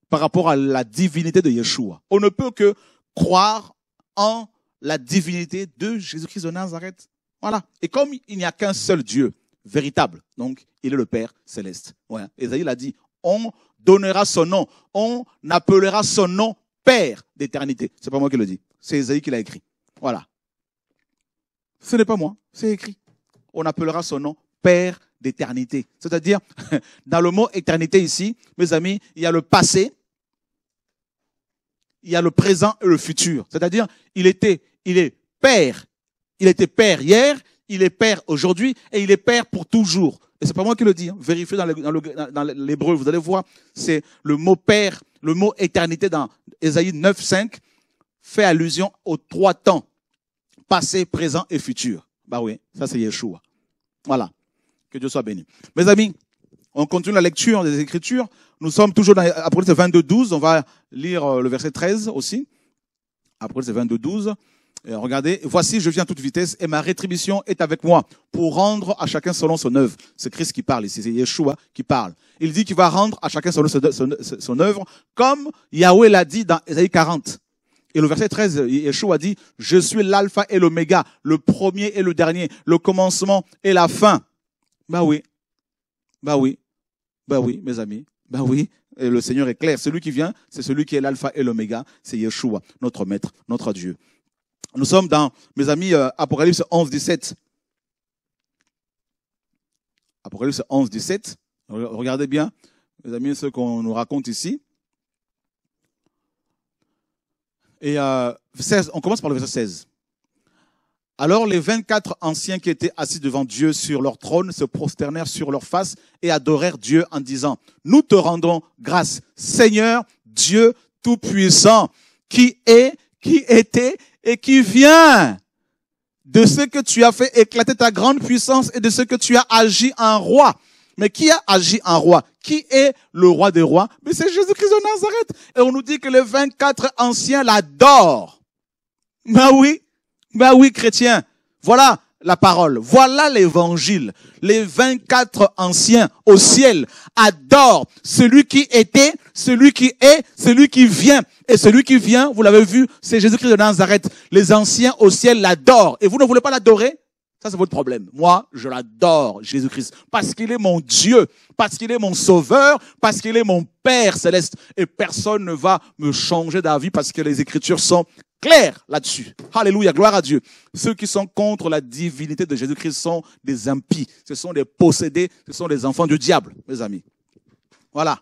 par rapport à la divinité de Yeshua. On ne peut que croire en la divinité de Jésus-Christ de Nazareth. Voilà. Et comme il n'y a qu'un seul Dieu, véritable. Donc, il est le Père céleste. Ouais. Esaïe l'a dit, on donnera son nom, on appellera son nom Père d'éternité. C'est pas moi qui le dis, c'est Esaïe qui l'a écrit. Voilà. Ce n'est pas moi, c'est écrit. On appellera son nom Père d'éternité. C'est-à-dire, dans le mot éternité ici, mes amis, il y a le passé, il y a le présent et le futur. C'est-à-dire, il était, il est Père. Il était Père hier, il est père aujourd'hui et il est père pour toujours. Et c'est pas moi qui le dis. Hein. Vérifiez dans, l'hébreu, vous allez voir, c'est le mot père, le mot éternité dans Ésaïe 9.5 fait allusion aux trois temps, passé, présent et futur. Bah oui, ça c'est Yeshua. Voilà. Que Dieu soit béni. Mes amis, on continue la lecture des Écritures. Nous sommes toujours dans Apocalypse 22, 12. On va lire euh, le verset 13 aussi. Apocalypse 22, 12. Euh, regardez, voici, je viens à toute vitesse et ma rétribution est avec moi pour rendre à chacun selon son œuvre. C'est Christ qui parle ici, c'est Yeshua qui parle. Il dit qu'il va rendre à chacun selon son, œuvre, comme Yahweh l'a dit dans Ésaïe 40. Et le verset 13, Yeshua dit, je suis l'alpha et l'oméga, le premier et le dernier, le commencement et la fin. Bah oui. Bah oui. Bah oui, mes amis. Bah oui. le Seigneur est clair. Celui qui vient, c'est celui qui est l'alpha et l'oméga. C'est Yeshua, notre maître, notre Dieu. Nous sommes dans, mes amis, euh, Apocalypse 11, 17. Apocalypse 11, 17. Regardez bien, mes amis, ce qu'on nous raconte ici. Et 16, euh, on commence par le verset 16. Alors les 24 anciens qui étaient assis devant Dieu sur leur trône se prosternèrent sur leur face et adorèrent Dieu en disant, nous te rendons grâce, Seigneur, Dieu Tout-Puissant, qui est, qui était et qui vient de ce que tu as fait éclater ta grande puissance et de ce que tu as agi en roi. Mais qui a agi en roi Qui est le roi des rois Mais c'est Jésus-Christ de Nazareth. Et on nous dit que les 24 anciens l'adorent. Ben oui, ben oui, chrétien. Voilà la parole, voilà l'évangile. Les 24 anciens au ciel adorent celui qui était, celui qui est, celui qui vient. Et celui qui vient, vous l'avez vu, c'est Jésus-Christ de Nazareth. Les anciens au ciel l'adorent. Et vous ne voulez pas l'adorer Ça, c'est votre problème. Moi, je l'adore, Jésus-Christ, parce qu'il est mon Dieu, parce qu'il est mon Sauveur, parce qu'il est mon Père céleste. Et personne ne va me changer d'avis parce que les Écritures sont claires là-dessus. Alléluia, gloire à Dieu. Ceux qui sont contre la divinité de Jésus-Christ sont des impies, ce sont des possédés, ce sont des enfants du diable, mes amis. Voilà.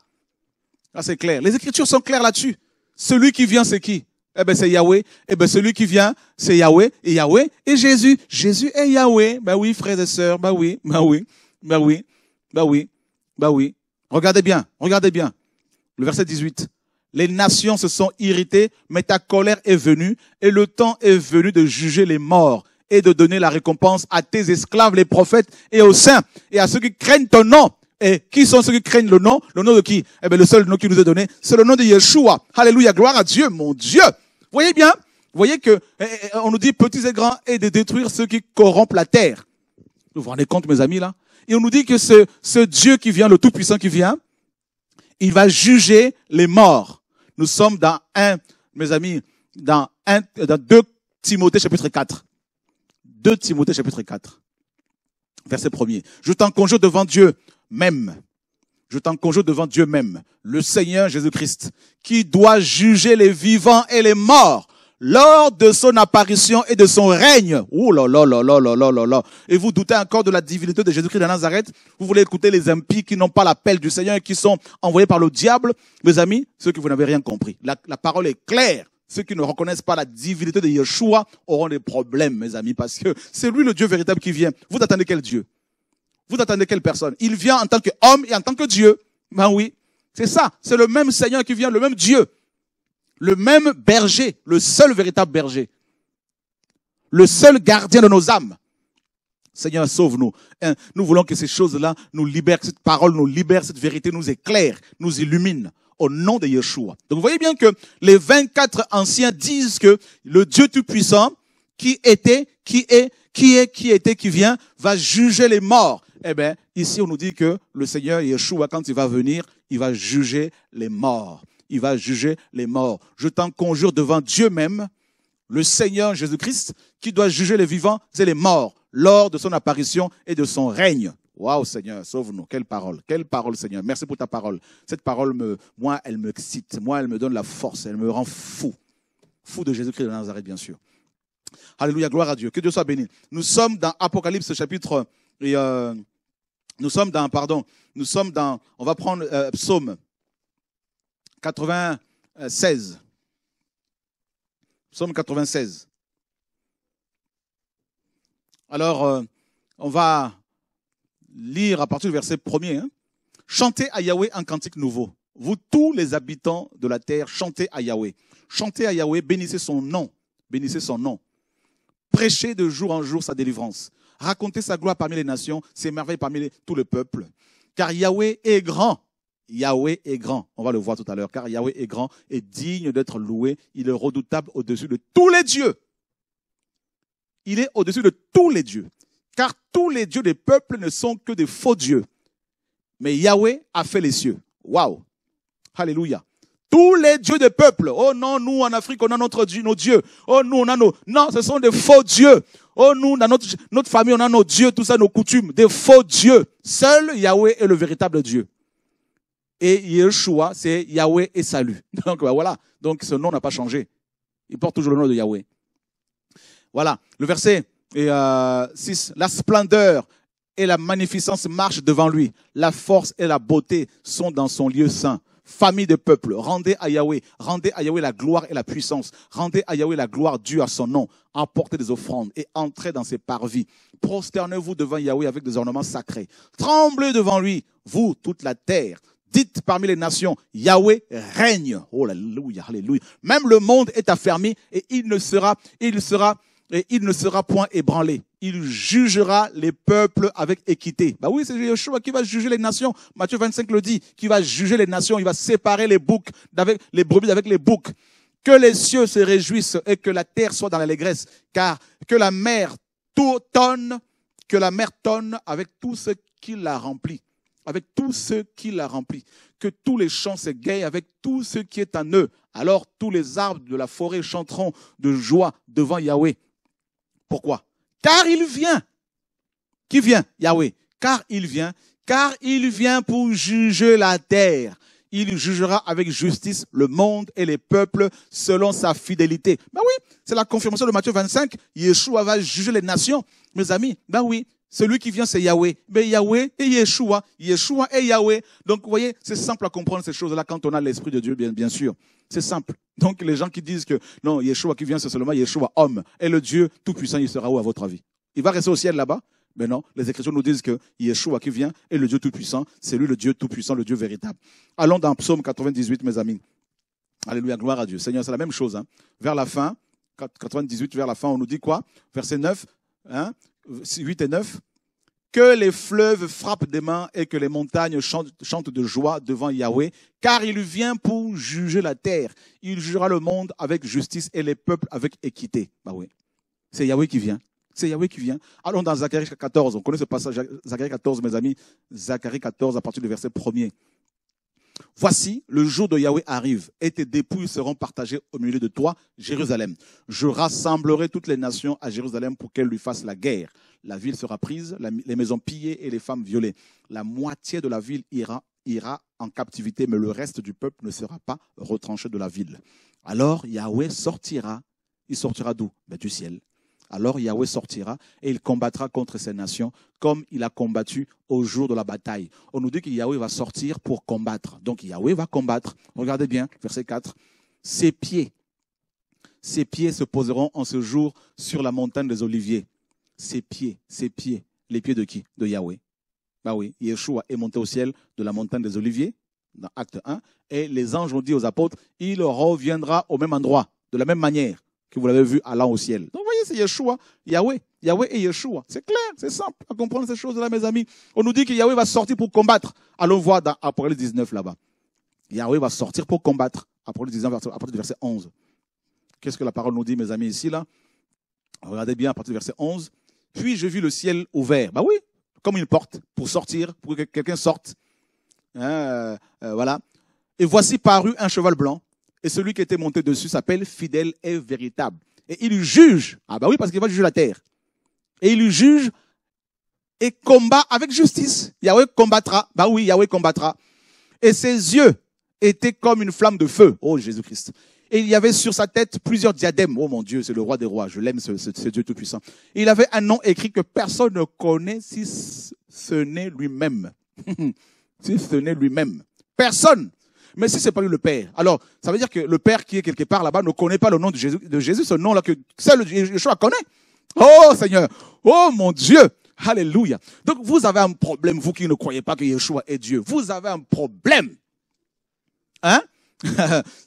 Ah, c'est clair. Les Écritures sont claires là-dessus. Celui qui vient, c'est qui Eh ben, c'est Yahweh. Eh ben, celui qui vient, c'est Yahweh. Et Yahweh et Jésus. Jésus est Yahweh. Ben oui, frères et sœurs. Ben oui, ben oui, ben oui, ben oui, ben oui. Regardez bien, regardez bien. Le verset 18. Les nations se sont irritées, mais ta colère est venue, et le temps est venu de juger les morts et de donner la récompense à tes esclaves, les prophètes, et aux saints, et à ceux qui craignent ton nom, et qui sont ceux qui craignent le nom Le nom de qui Eh bien, le seul nom qui nous est donné, c'est le nom de Yeshua. Alléluia, gloire à Dieu, mon Dieu. Voyez bien, voyez que eh, eh, on nous dit petits et grands et de détruire ceux qui corrompent la terre. Vous vous rendez compte, mes amis, là Et on nous dit que ce, ce Dieu qui vient, le Tout-Puissant qui vient, il va juger les morts. Nous sommes dans un, mes amis, dans un, dans 2 Timothée chapitre 4. 2 Timothée chapitre 4. Verset 1er. Je t'en conjure devant Dieu même, je t'en conjure devant Dieu même, le Seigneur Jésus-Christ, qui doit juger les vivants et les morts lors de son apparition et de son règne. Ouh là là là là là là là là. Et vous doutez encore de la divinité de Jésus-Christ de Nazareth Vous voulez écouter les impies qui n'ont pas l'appel du Seigneur et qui sont envoyés par le diable Mes amis, ceux qui vous n'avez rien compris, la, la parole est claire. Ceux qui ne reconnaissent pas la divinité de Yeshua auront des problèmes, mes amis, parce que c'est lui le Dieu véritable qui vient. Vous attendez quel Dieu vous attendez quelle personne Il vient en tant qu'homme et en tant que Dieu. Ben oui, c'est ça. C'est le même Seigneur qui vient, le même Dieu. Le même berger, le seul véritable berger. Le seul gardien de nos âmes. Seigneur, sauve-nous. Hein, nous voulons que ces choses-là nous libèrent, cette parole nous libère, cette vérité nous éclaire, nous illumine au nom de Yeshua. Donc vous voyez bien que les 24 anciens disent que le Dieu Tout-Puissant, qui était, qui est, qui est, qui était, qui vient, va juger les morts. Eh bien, ici, on nous dit que le Seigneur Yeshua, quand il va venir, il va juger les morts. Il va juger les morts. Je t'en conjure devant Dieu même, le Seigneur Jésus-Christ, qui doit juger les vivants et les morts lors de son apparition et de son règne. Waouh, Seigneur, sauve-nous. Quelle parole, quelle parole, Seigneur. Merci pour ta parole. Cette parole, me, moi, elle m'excite. Moi, elle me donne la force. Elle me rend fou. Fou de Jésus-Christ de Nazareth, bien sûr. Alléluia, gloire à Dieu. Que Dieu soit béni. Nous sommes dans Apocalypse chapitre et euh, nous sommes dans, pardon, nous sommes dans, on va prendre euh, Psaume 96. Psaume 96. Alors, euh, on va lire à partir du verset premier. Hein. Chantez à Yahweh un cantique nouveau. Vous tous les habitants de la terre, chantez à Yahweh. Chantez à Yahweh, bénissez son nom. Bénissez son nom. Prêchez de jour en jour sa délivrance raconter sa gloire parmi les nations, ses merveilles parmi tout le peuple. Car Yahweh est grand. Yahweh est grand. On va le voir tout à l'heure. Car Yahweh est grand et digne d'être loué. Il est redoutable au-dessus de tous les dieux. Il est au-dessus de tous les dieux. Car tous les dieux des peuples ne sont que des faux dieux. Mais Yahweh a fait les cieux. Waouh. Alléluia. Tous les dieux des peuples. Oh non, nous en Afrique, on a notre Dieu, nos dieux. Oh non, on a nos. Non, ce sont des faux dieux. Oh, nous, dans notre, notre famille, on a nos dieux, tout ça, nos coutumes, des faux dieux. Seul Yahweh est le véritable Dieu. Et Yeshua, c'est Yahweh et salut. Donc bah, voilà, donc ce nom n'a pas changé. Il porte toujours le nom de Yahweh. Voilà, le verset 6, euh, la splendeur et la magnificence marchent devant lui. La force et la beauté sont dans son lieu saint famille de peuple, rendez à Yahweh, rendez à Yahweh la gloire et la puissance, rendez à Yahweh la gloire due à son nom, apportez des offrandes et entrez dans ses parvis. Prosternez-vous devant Yahweh avec des ornements sacrés. Tremblez devant lui, vous, toute la terre. Dites parmi les nations, Yahweh règne. Oh, alléluia, Même le monde est affermi et il ne sera, il sera, et il ne sera point ébranlé. Il jugera les peuples avec équité. Bah oui, c'est Yeshua qui va juger les nations. Matthieu 25 le dit, qui va juger les nations, il va séparer les boucs d'avec les brebis avec les boucs. Que les cieux se réjouissent et que la terre soit dans l'allégresse, car que la mer tonne, que la mer tonne avec tout ce qui la remplit, avec tout ce qui la remplit, que tous les champs s'égayent avec tout ce qui est en eux. Alors tous les arbres de la forêt chanteront de joie devant Yahweh pourquoi Car il vient. Qui vient Yahweh. Car il vient. Car il vient pour juger la terre. Il jugera avec justice le monde et les peuples selon sa fidélité. Ben oui, c'est la confirmation de Matthieu 25. Yeshua va juger les nations. Mes amis, ben oui, celui qui vient, c'est Yahweh. Mais Yahweh et Yeshua. Yeshua et Yahweh. Donc, vous voyez, c'est simple à comprendre ces choses-là quand on a l'Esprit de Dieu, bien, bien sûr. C'est simple. Donc, les gens qui disent que non, Yeshua qui vient, c'est seulement Yeshua, homme. Et le Dieu Tout-Puissant, il sera où à votre avis Il va rester au ciel là-bas Mais non, les Écritures nous disent que Yeshua qui vient est le Dieu Tout-Puissant. C'est lui le Dieu Tout-Puissant, le Dieu véritable. Allons dans Psaume 98, mes amis. Alléluia, gloire à Dieu. Seigneur, c'est la même chose. Hein. Vers la fin, 98, vers la fin, on nous dit quoi Verset 9. Hein 8 et 9, que les fleuves frappent des mains et que les montagnes chantent de joie devant Yahweh, car il vient pour juger la terre. Il jugera le monde avec justice et les peuples avec équité. Bah oui, c'est Yahweh qui vient. C'est Yahweh qui vient. Allons dans Zacharie 14. On connaît ce passage, Zacharie 14, mes amis. Zacharie 14, à partir du verset premier. Voici, le jour de Yahweh arrive, et tes dépouilles seront partagées au milieu de toi, Jérusalem. Je rassemblerai toutes les nations à Jérusalem pour qu'elles lui fassent la guerre. La ville sera prise, les maisons pillées et les femmes violées. La moitié de la ville ira, en captivité, mais le reste du peuple ne sera pas retranché de la ville. Alors Yahweh sortira. Il sortira d'où ben, Du ciel alors Yahweh sortira et il combattra contre ces nations comme il a combattu au jour de la bataille. On nous dit que Yahweh va sortir pour combattre. Donc Yahweh va combattre. Regardez bien, verset 4. Ses pieds, ses pieds se poseront en ce jour sur la montagne des Oliviers. Ses pieds, ses pieds. Les pieds de qui De Yahweh. Bah oui, Yeshua est monté au ciel de la montagne des Oliviers, dans Acte 1, et les anges ont dit aux apôtres, il reviendra au même endroit, de la même manière que vous l'avez vu allant au ciel. Donc, vous voyez, c'est Yeshua, Yahweh. Yahweh et Yeshua. C'est clair, c'est simple à comprendre ces choses-là, mes amis. On nous dit que Yahweh va sortir pour combattre. Allons voir dans Apocalypse 19 là-bas. Yahweh va sortir pour combattre. Apocalypse 19, à partir du verset 11. Qu'est-ce que la parole nous dit, mes amis, ici, là Regardez bien à partir du verset 11. Puis je vis le ciel ouvert. Bah oui, comme une porte pour sortir, pour que quelqu'un sorte. Hein, euh, euh, voilà. Et voici paru un cheval blanc. Et celui qui était monté dessus s'appelle fidèle et véritable. Et il juge. Ah bah oui, parce qu'il va juger la terre. Et il juge et combat avec justice. Yahweh combattra. Bah oui, Yahweh combattra. Et ses yeux étaient comme une flamme de feu. Oh Jésus-Christ. Et il y avait sur sa tête plusieurs diadèmes. Oh mon Dieu, c'est le roi des rois. Je l'aime, ce, ce Dieu tout-puissant. Il avait un nom écrit que personne ne connaît si ce n'est lui-même. si ce n'est lui-même. Personne. Mais si c'est pas lui le Père, alors ça veut dire que le Père qui est quelque part là-bas ne connaît pas le nom de Jésus, de Jésus ce nom-là que seul Yeshua connaît. Oh Seigneur, oh mon Dieu, Alléluia. Donc vous avez un problème, vous qui ne croyez pas que Yeshua est Dieu. Vous avez un problème. Hein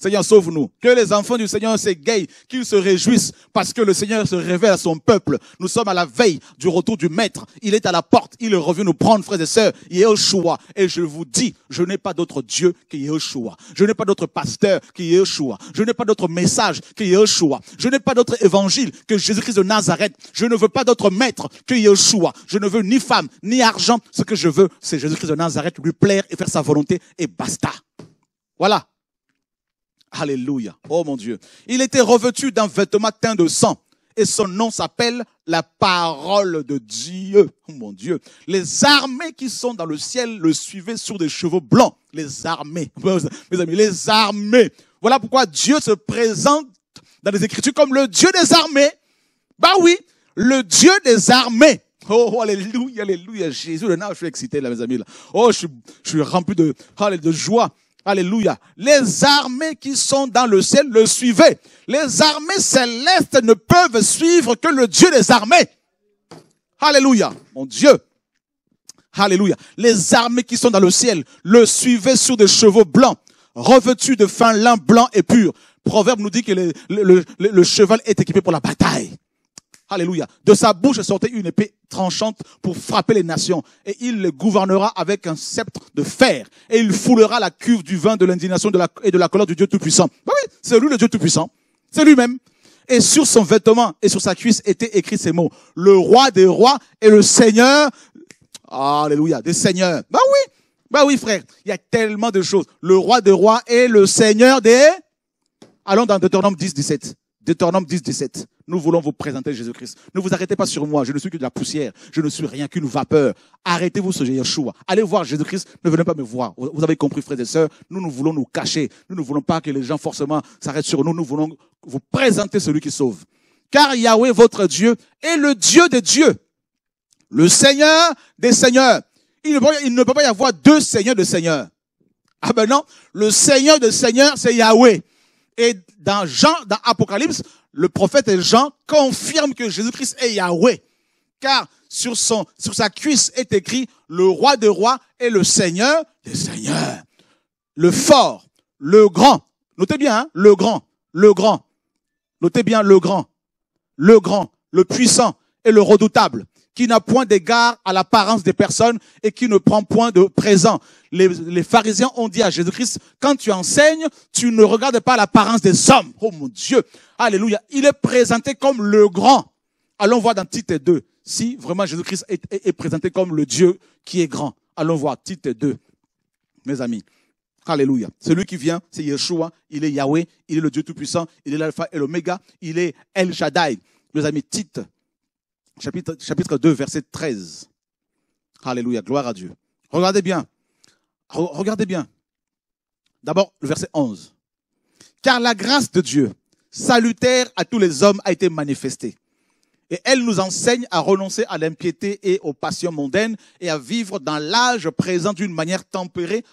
Seigneur, sauve-nous. Que les enfants du Seigneur s'égayent, qu'ils se réjouissent parce que le Seigneur se révèle à son peuple. Nous sommes à la veille du retour du Maître. Il est à la porte. Il est revenu nous prendre, frères et sœurs. Yeshua. Et je vous dis, je n'ai pas d'autre Dieu que Yeshua. Je n'ai pas d'autre pasteur que Yeshua. Je n'ai pas d'autre message que Yeshua. Je n'ai pas d'autre évangile que Jésus-Christ de Nazareth. Je ne veux pas d'autre maître que Yeshua. Je ne veux ni femme, ni argent. Ce que je veux, c'est Jésus-Christ de Nazareth lui plaire et faire sa volonté et basta. Voilà. Alléluia. Oh mon Dieu. Il était revêtu d'un vêtement teint de sang. Et son nom s'appelle la parole de Dieu. Oh mon Dieu. Les armées qui sont dans le ciel le suivaient sur des chevaux blancs. Les armées. Mes amis, les armées. Voilà pourquoi Dieu se présente dans les Écritures comme le Dieu des armées. Bah oui, le Dieu des armées. Oh, alléluia, alléluia, Jésus, le je suis excité là, mes amis. Oh, je suis, rempli de, oh, de joie. Alléluia. Les armées qui sont dans le ciel le suivaient. Les armées célestes ne peuvent suivre que le Dieu des armées. Alléluia. Mon Dieu. Alléluia. Les armées qui sont dans le ciel le suivaient sur des chevaux blancs, revêtus de fin lin blanc et pur. Proverbe nous dit que le cheval est équipé pour la bataille. Alléluia. De sa bouche sortait une épée tranchante pour frapper les nations. Et il les gouvernera avec un sceptre de fer. Et il foulera la cuve du vin de l'indignation et de la colère du Dieu Tout-Puissant. Bah oui, c'est lui le Dieu Tout-Puissant. C'est lui-même. Et sur son vêtement et sur sa cuisse étaient écrits ces mots. Le roi des rois et le seigneur. Alléluia. Des seigneurs. Ben oui. Ben oui, frère. Il y a tellement de choses. Le roi des rois et le seigneur des... Allons dans Deutéronome 10, 17. Deutéronome 10, 17. Nous voulons vous présenter Jésus-Christ. Ne vous arrêtez pas sur moi. Je ne suis que de la poussière. Je ne suis rien qu'une vapeur. Arrêtez-vous sur Yeshua. Allez voir Jésus-Christ. Ne venez pas me voir. Vous avez compris, frères et sœurs. Nous, nous voulons nous cacher. Nous ne voulons pas que les gens forcément s'arrêtent sur nous. Nous voulons vous présenter celui qui sauve. Car Yahweh, votre Dieu, est le Dieu des dieux. Le Seigneur des seigneurs. Il ne peut, pas y avoir deux seigneurs de seigneurs. Ah ben non, le Seigneur des seigneurs, c'est Yahweh. Et dans Jean, dans Apocalypse, le prophète Jean confirme que Jésus-Christ est Yahweh. Car sur, son, sur sa cuisse est écrit le roi des rois et le seigneur des seigneurs. Le fort, le grand. Notez bien, hein, le grand, le grand. Notez bien le grand, le grand, le puissant et le redoutable qui n'a point d'égard à l'apparence des personnes et qui ne prend point de présent. Les, les pharisiens ont dit à Jésus-Christ, quand tu enseignes, tu ne regardes pas l'apparence des hommes. Oh mon Dieu, alléluia. Il est présenté comme le grand. Allons voir dans Tite 2, si vraiment Jésus-Christ est, est, présenté comme le Dieu qui est grand. Allons voir Tite 2, mes amis. Alléluia. Celui qui vient, c'est Yeshua, il est Yahweh, il est le Dieu Tout-Puissant, il est l'alpha et l'oméga, il est El Shaddai. Mes amis, Tite chapitre, chapitre 2, verset 13. Alléluia, gloire à Dieu. Regardez bien. Regardez bien. D'abord, le verset 11. Car la grâce de Dieu, salutaire à tous les hommes, a été manifestée. Et elle nous enseigne à renoncer à l'impiété et aux passions mondaines et à vivre dans l'âge présent d'une manière tempérée,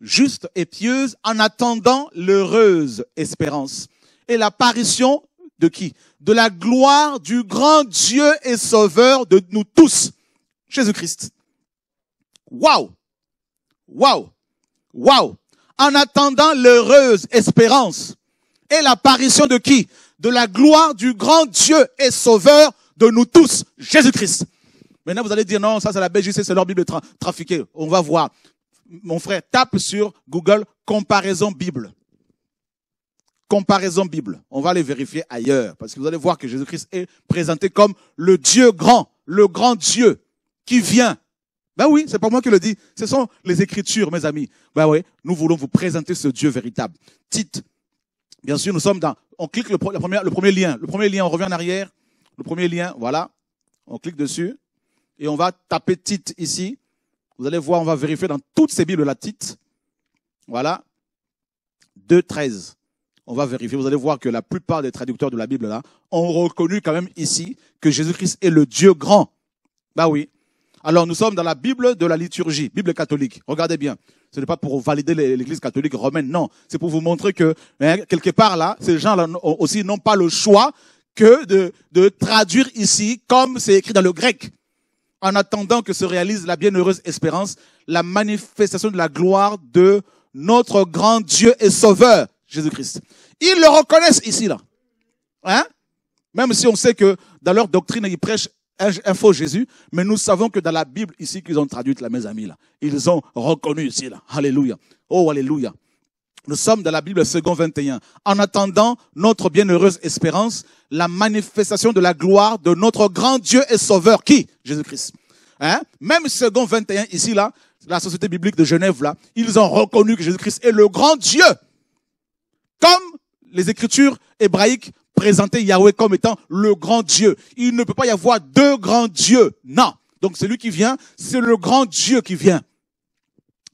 juste et pieuse, en attendant l'heureuse espérance et l'apparition de qui De la gloire du grand Dieu et Sauveur de nous tous, Jésus-Christ. Waouh Waouh Waouh En attendant l'heureuse espérance et l'apparition de qui De la gloire du grand Dieu et Sauveur de nous tous, Jésus-Christ. Maintenant, vous allez dire, non, ça c'est la BGC, c'est leur Bible trafiquée. On va voir. Mon frère, tape sur Google comparaison Bible comparaison Bible. On va les vérifier ailleurs, parce que vous allez voir que Jésus-Christ est présenté comme le Dieu grand, le grand Dieu qui vient. Ben oui, c'est pas moi qui le dis. Ce sont les Écritures, mes amis. Ben oui, nous voulons vous présenter ce Dieu véritable. Tite. Bien sûr, nous sommes dans. On clique le, premier, le premier lien. Le premier lien, on revient en arrière. Le premier lien, voilà. On clique dessus. Et on va taper Tite ici. Vous allez voir, on va vérifier dans toutes ces Bibles la Tite. Voilà. treize on va vérifier, vous allez voir que la plupart des traducteurs de la Bible là ont reconnu quand même ici que Jésus-Christ est le Dieu grand. Bah oui. Alors nous sommes dans la Bible de la liturgie, Bible catholique. Regardez bien. Ce n'est pas pour valider l'Église catholique romaine, non. C'est pour vous montrer que hein, quelque part là, ces gens-là aussi n'ont pas le choix que de, de traduire ici comme c'est écrit dans le grec. En attendant que se réalise la bienheureuse espérance, la manifestation de la gloire de notre grand Dieu et Sauveur. Jésus-Christ. Ils le reconnaissent ici, là. Hein? Même si on sait que dans leur doctrine, ils prêchent un, faux Jésus, mais nous savons que dans la Bible, ici, qu'ils ont traduite, là, mes amis, là. Ils ont reconnu ici, là. Alléluia. Oh, alléluia. Nous sommes dans la Bible, second 21. En attendant notre bienheureuse espérance, la manifestation de la gloire de notre grand Dieu et Sauveur, qui? Jésus-Christ. Hein? Même second 21, ici, là, la société biblique de Genève, là, ils ont reconnu que Jésus-Christ est le grand Dieu comme les écritures hébraïques présentaient Yahweh comme étant le grand Dieu. Il ne peut pas y avoir deux grands dieux. Non. Donc celui qui vient, c'est le grand Dieu qui vient.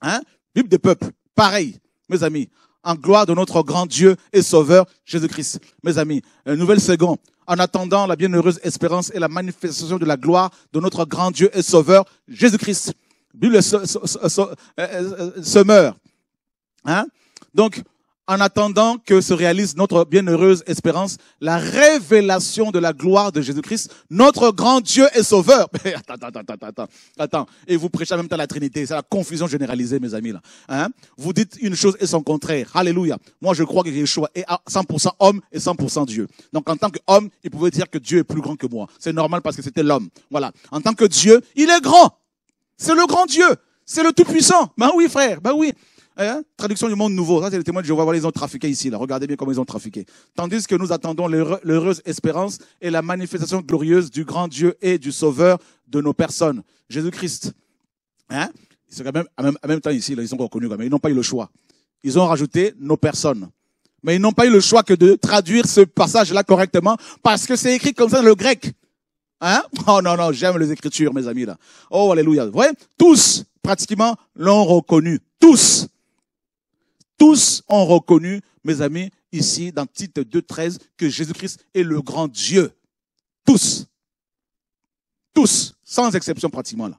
Hein? Bible des peuples. Pareil, mes amis. En gloire de notre grand Dieu et Sauveur Jésus-Christ. Mes amis, nouvelle seconde. En attendant la bienheureuse espérance et la manifestation de la gloire de notre grand Dieu et Sauveur Jésus-Christ. Bible se, euh, euh, euh, meurt. Hein? Donc, en attendant que se réalise notre bienheureuse espérance, la révélation de la gloire de Jésus-Christ, notre grand Dieu et Sauveur. attends, attends, attends, attends, attends. Et vous prêchez en même temps la Trinité, c'est la confusion généralisée, mes amis. Là. Hein? Vous dites une chose et son contraire. Alléluia. Moi, je crois que Yeshua est à 100% homme et 100% Dieu. Donc, en tant qu'homme, il pouvait dire que Dieu est plus grand que moi. C'est normal parce que c'était l'homme. Voilà. En tant que Dieu, il est grand. C'est le grand Dieu. C'est le Tout-Puissant. Ben oui, frère. Ben oui. Eh, hein? Traduction du monde nouveau. Ça, c'est le témoin de vois Voilà, ils ont trafiqué ici. Regardez bien comment ils ont trafiqué. Tandis que nous attendons l'heureuse espérance et la manifestation glorieuse du grand Dieu et du Sauveur de nos personnes. Jésus-Christ. Hein Ils sont même, en même, temps ici. ils sont reconnus Mais Ils n'ont pas eu le choix. Ils ont rajouté nos personnes. Mais ils n'ont pas eu le choix que de traduire ce passage-là correctement parce que c'est écrit comme ça dans le grec. Hein? oh non, non, j'aime les écritures, mes amis, là. Oh, alléluia. Vous voyez Tous, pratiquement, l'ont reconnu. Tous. Tous ont reconnu, mes amis, ici, dans Tite 2.13, que Jésus-Christ est le grand Dieu. Tous. Tous, sans exception pratiquement là.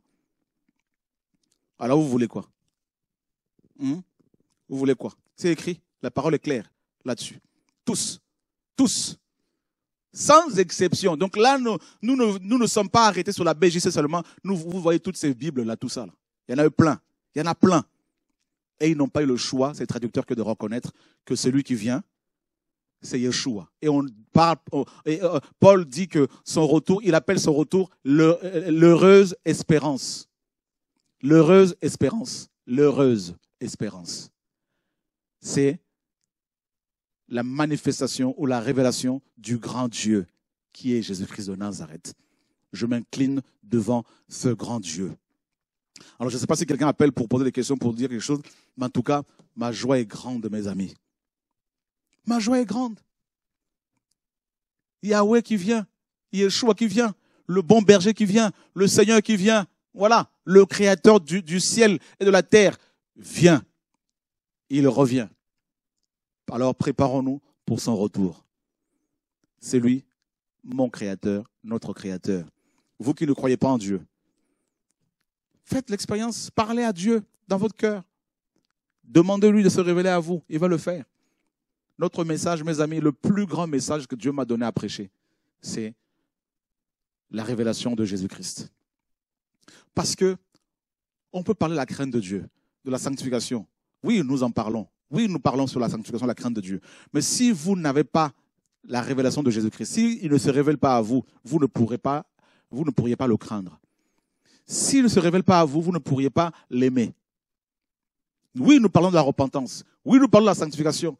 Alors vous voulez quoi hmm? Vous voulez quoi C'est écrit, la parole est claire là-dessus. Tous, tous, sans exception. Donc là, nous, nous, ne, nous ne sommes pas arrêtés sur la BJC seulement. Nous, vous voyez toutes ces Bibles là, tout ça là. Il y en a eu plein. Il y en a plein. Et ils n'ont pas eu le choix, ces traducteurs, que de reconnaître que celui qui vient, c'est Yeshua. Et on parle, et euh, Paul dit que son retour, il appelle son retour l'heureuse espérance. L'heureuse espérance. L'heureuse espérance. C'est la manifestation ou la révélation du grand Dieu qui est Jésus-Christ de Nazareth. Je m'incline devant ce grand Dieu. Alors, je ne sais pas si quelqu'un appelle pour poser des questions, pour dire quelque chose, mais en tout cas, ma joie est grande, mes amis. Ma joie est grande. Yahweh qui vient, Yeshua qui vient, le bon berger qui vient, le Seigneur qui vient, voilà, le Créateur du, du ciel et de la terre vient. Il revient. Alors préparons-nous pour son retour. C'est lui, mon Créateur, notre Créateur. Vous qui ne croyez pas en Dieu, Faites l'expérience, parlez à Dieu dans votre cœur. Demandez-lui de se révéler à vous, il va le faire. Notre message, mes amis, le plus grand message que Dieu m'a donné à prêcher, c'est la révélation de Jésus-Christ. Parce que on peut parler de la crainte de Dieu, de la sanctification. Oui, nous en parlons. Oui, nous parlons sur la sanctification, la crainte de Dieu. Mais si vous n'avez pas la révélation de Jésus-Christ, s'il ne se révèle pas à vous, vous ne pourrez pas, vous ne pourriez pas le craindre. S'il ne se révèle pas à vous, vous ne pourriez pas l'aimer. Oui, nous parlons de la repentance. Oui, nous parlons de la sanctification.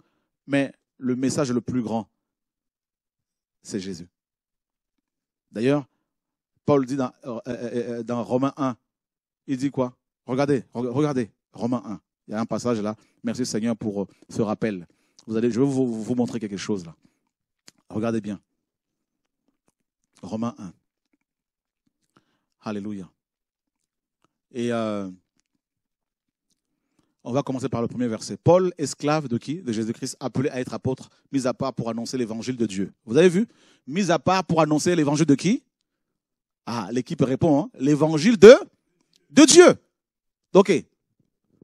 Mais le message le plus grand, c'est Jésus. D'ailleurs, Paul dit dans, euh, euh, euh, dans Romains 1, il dit quoi Regardez, regardez, Romains 1. Il y a un passage là. Merci Seigneur pour ce rappel. Vous allez, je vais vous, vous montrer quelque chose là. Regardez bien. Romains 1. Alléluia. Et euh, on va commencer par le premier verset. Paul, esclave de qui De Jésus-Christ, appelé à être apôtre, mis à part pour annoncer l'évangile de Dieu. Vous avez vu Mis à part pour annoncer l'évangile de qui Ah, l'équipe répond, hein. l'évangile de de Dieu. Ok.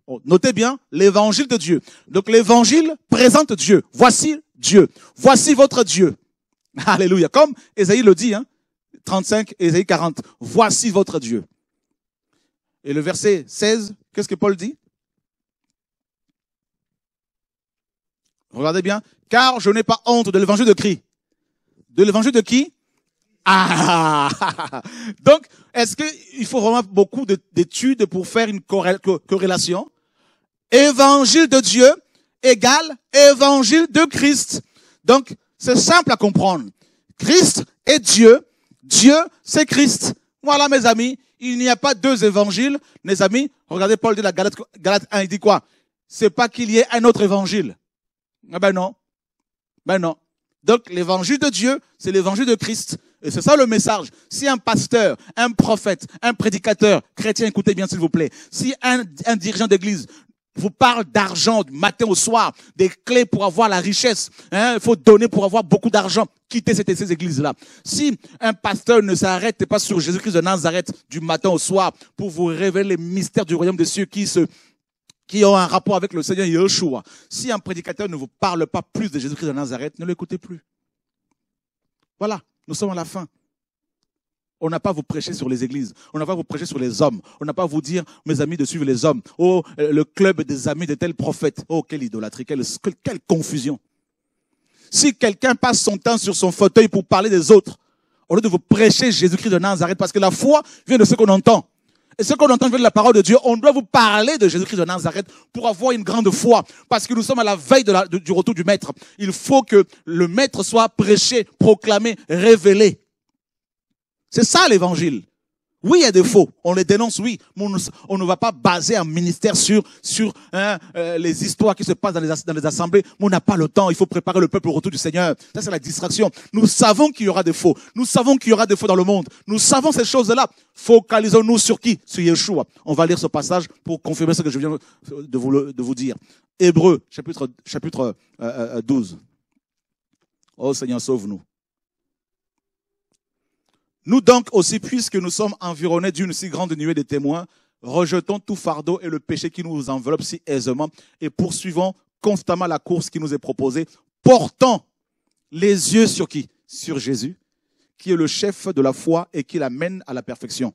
Oh, notez bien l'évangile de Dieu. Donc l'évangile présente Dieu. Voici Dieu. Voici votre Dieu. Alléluia. Comme Ésaïe le dit, hein, 35, Ésaïe 40. Voici votre Dieu et le verset 16, qu'est-ce que Paul dit Regardez bien. Car je n'ai pas honte de l'évangile de Christ. De l'évangile de qui ah Donc, est-ce qu'il faut vraiment beaucoup d'études pour faire une corrélation Évangile de Dieu égale évangile de Christ. Donc, c'est simple à comprendre. Christ est Dieu. Dieu, c'est Christ. Voilà, mes amis, il n'y a pas deux évangiles, mes amis. Regardez, Paul dit la Galate, Galate 1, il dit quoi C'est pas qu'il y ait un autre évangile. Ah ben non. Ben non. Donc l'évangile de Dieu, c'est l'évangile de Christ. Et c'est ça le message. Si un pasteur, un prophète, un prédicateur chrétien, écoutez bien s'il vous plaît, si un dirigeant d'église vous parle d'argent du matin au soir, des clés pour avoir la richesse. Hein. il faut donner pour avoir beaucoup d'argent. Quittez ces églises-là. Si un pasteur ne s'arrête pas sur Jésus-Christ de Nazareth du matin au soir pour vous révéler les mystères du royaume des cieux qui se qui ont un rapport avec le Seigneur Yeshua. Si un prédicateur ne vous parle pas plus de Jésus-Christ de Nazareth, ne l'écoutez plus. Voilà, nous sommes à la fin. On n'a pas à vous prêcher sur les églises. On n'a pas à vous prêcher sur les hommes. On n'a pas à vous dire, mes amis, de suivre les hommes. Oh, euh, le club des amis de tel prophète. Oh, quelle idolâtrie, quelle, quelle confusion. Si quelqu'un passe son temps sur son fauteuil pour parler des autres, au lieu de vous prêcher Jésus-Christ de Nazareth, parce que la foi vient de ce qu'on entend. Et ce qu'on entend vient de la parole de Dieu. On doit vous parler de Jésus-Christ de Nazareth pour avoir une grande foi, parce que nous sommes à la veille du retour du Maître. Il faut que le Maître soit prêché, proclamé, révélé. C'est ça l'évangile. Oui, il y a des faux. On les dénonce, oui. Mais on ne va pas baser un ministère sur, sur hein, euh, les histoires qui se passent dans les, dans les assemblées. Mais on n'a pas le temps. Il faut préparer le peuple au retour du Seigneur. Ça, c'est la distraction. Nous savons qu'il y aura des faux. Nous savons qu'il y aura des faux dans le monde. Nous savons ces choses-là. Focalisons-nous sur qui Sur Yeshua. On va lire ce passage pour confirmer ce que je viens de vous, de vous dire. Hébreu, chapitre, chapitre 12. Euh, euh, oh Seigneur, sauve-nous. Nous donc aussi, puisque nous sommes environnés d'une si grande nuée de témoins, rejetons tout fardeau et le péché qui nous enveloppe si aisément et poursuivons constamment la course qui nous est proposée, portant les yeux sur qui Sur Jésus, qui est le chef de la foi et qui l'amène à la perfection.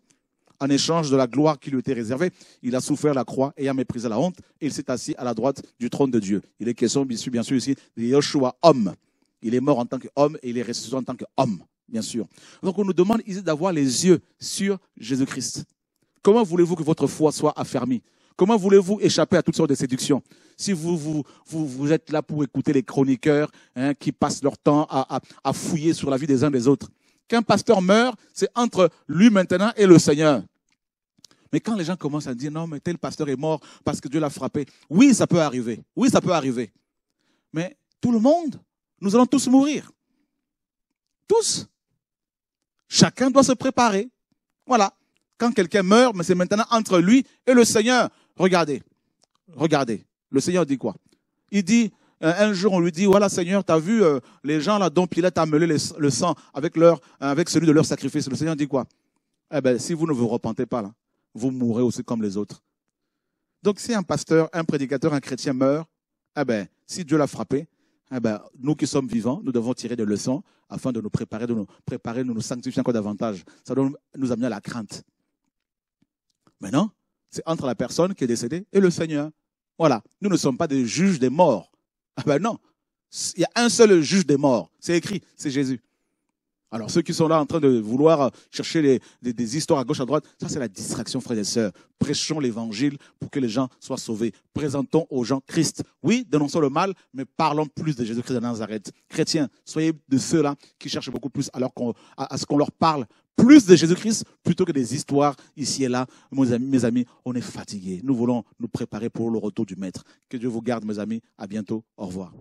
En échange de la gloire qui lui était réservée, il a souffert la croix et a méprisé la honte et il s'est assis à la droite du trône de Dieu. Il est question, bien sûr, bien sûr ici, de Yoshua, homme. Il est mort en tant qu'homme et il est ressuscité en tant qu'homme bien sûr. Donc on nous demande d'avoir les yeux sur Jésus-Christ. Comment voulez-vous que votre foi soit affermie Comment voulez-vous échapper à toutes sortes de séductions Si vous, vous, êtes là pour écouter les chroniqueurs hein, qui passent leur temps à, à fouiller sur la vie des uns des autres. Qu'un pasteur meurt, c'est entre lui maintenant et le Seigneur. Mais quand les gens commencent à dire non, mais tel pasteur est mort parce que Dieu l'a frappé, oui, ça peut arriver. Oui, ça peut arriver. Mais tout le monde, nous allons tous mourir. Tous. Chacun doit se préparer. Voilà. Quand quelqu'un meurt, mais c'est maintenant entre lui et le Seigneur. Regardez. Regardez. Le Seigneur dit quoi Il dit, euh, un jour, on lui dit, voilà, Seigneur, as vu euh, les gens là dont Pilate a mêlé le sang avec, leur, avec celui de leur sacrifice. Le Seigneur dit quoi Eh bien, si vous ne vous repentez pas, là, vous mourrez aussi comme les autres. Donc, si un pasteur, un prédicateur, un chrétien meurt, eh bien, si Dieu l'a frappé, ah ben, nous qui sommes vivants, nous devons tirer des leçons afin de nous préparer, de nous préparer, de nous sanctifier encore davantage. Ça doit nous amener à la crainte. Maintenant, c'est entre la personne qui est décédée et le Seigneur. Voilà. Nous ne sommes pas des juges des morts. Ah ben non. Il y a un seul juge des morts. C'est écrit, c'est Jésus. Alors ceux qui sont là en train de vouloir euh, chercher des, histoires à gauche, à droite, ça c'est la distraction, frères et sœurs. Prêchons l'évangile pour que les gens soient sauvés. Présentons aux gens Christ. Oui, dénonçons le mal, mais parlons plus de Jésus-Christ de Nazareth. Chrétiens, soyez de ceux-là qui cherchent beaucoup plus alors à, ce qu'on leur parle plus de Jésus-Christ plutôt que des histoires ici et là. Mes amis, mes amis, on est fatigués. Nous voulons nous préparer pour le retour du Maître. Que Dieu vous garde, mes amis. À bientôt. Au revoir.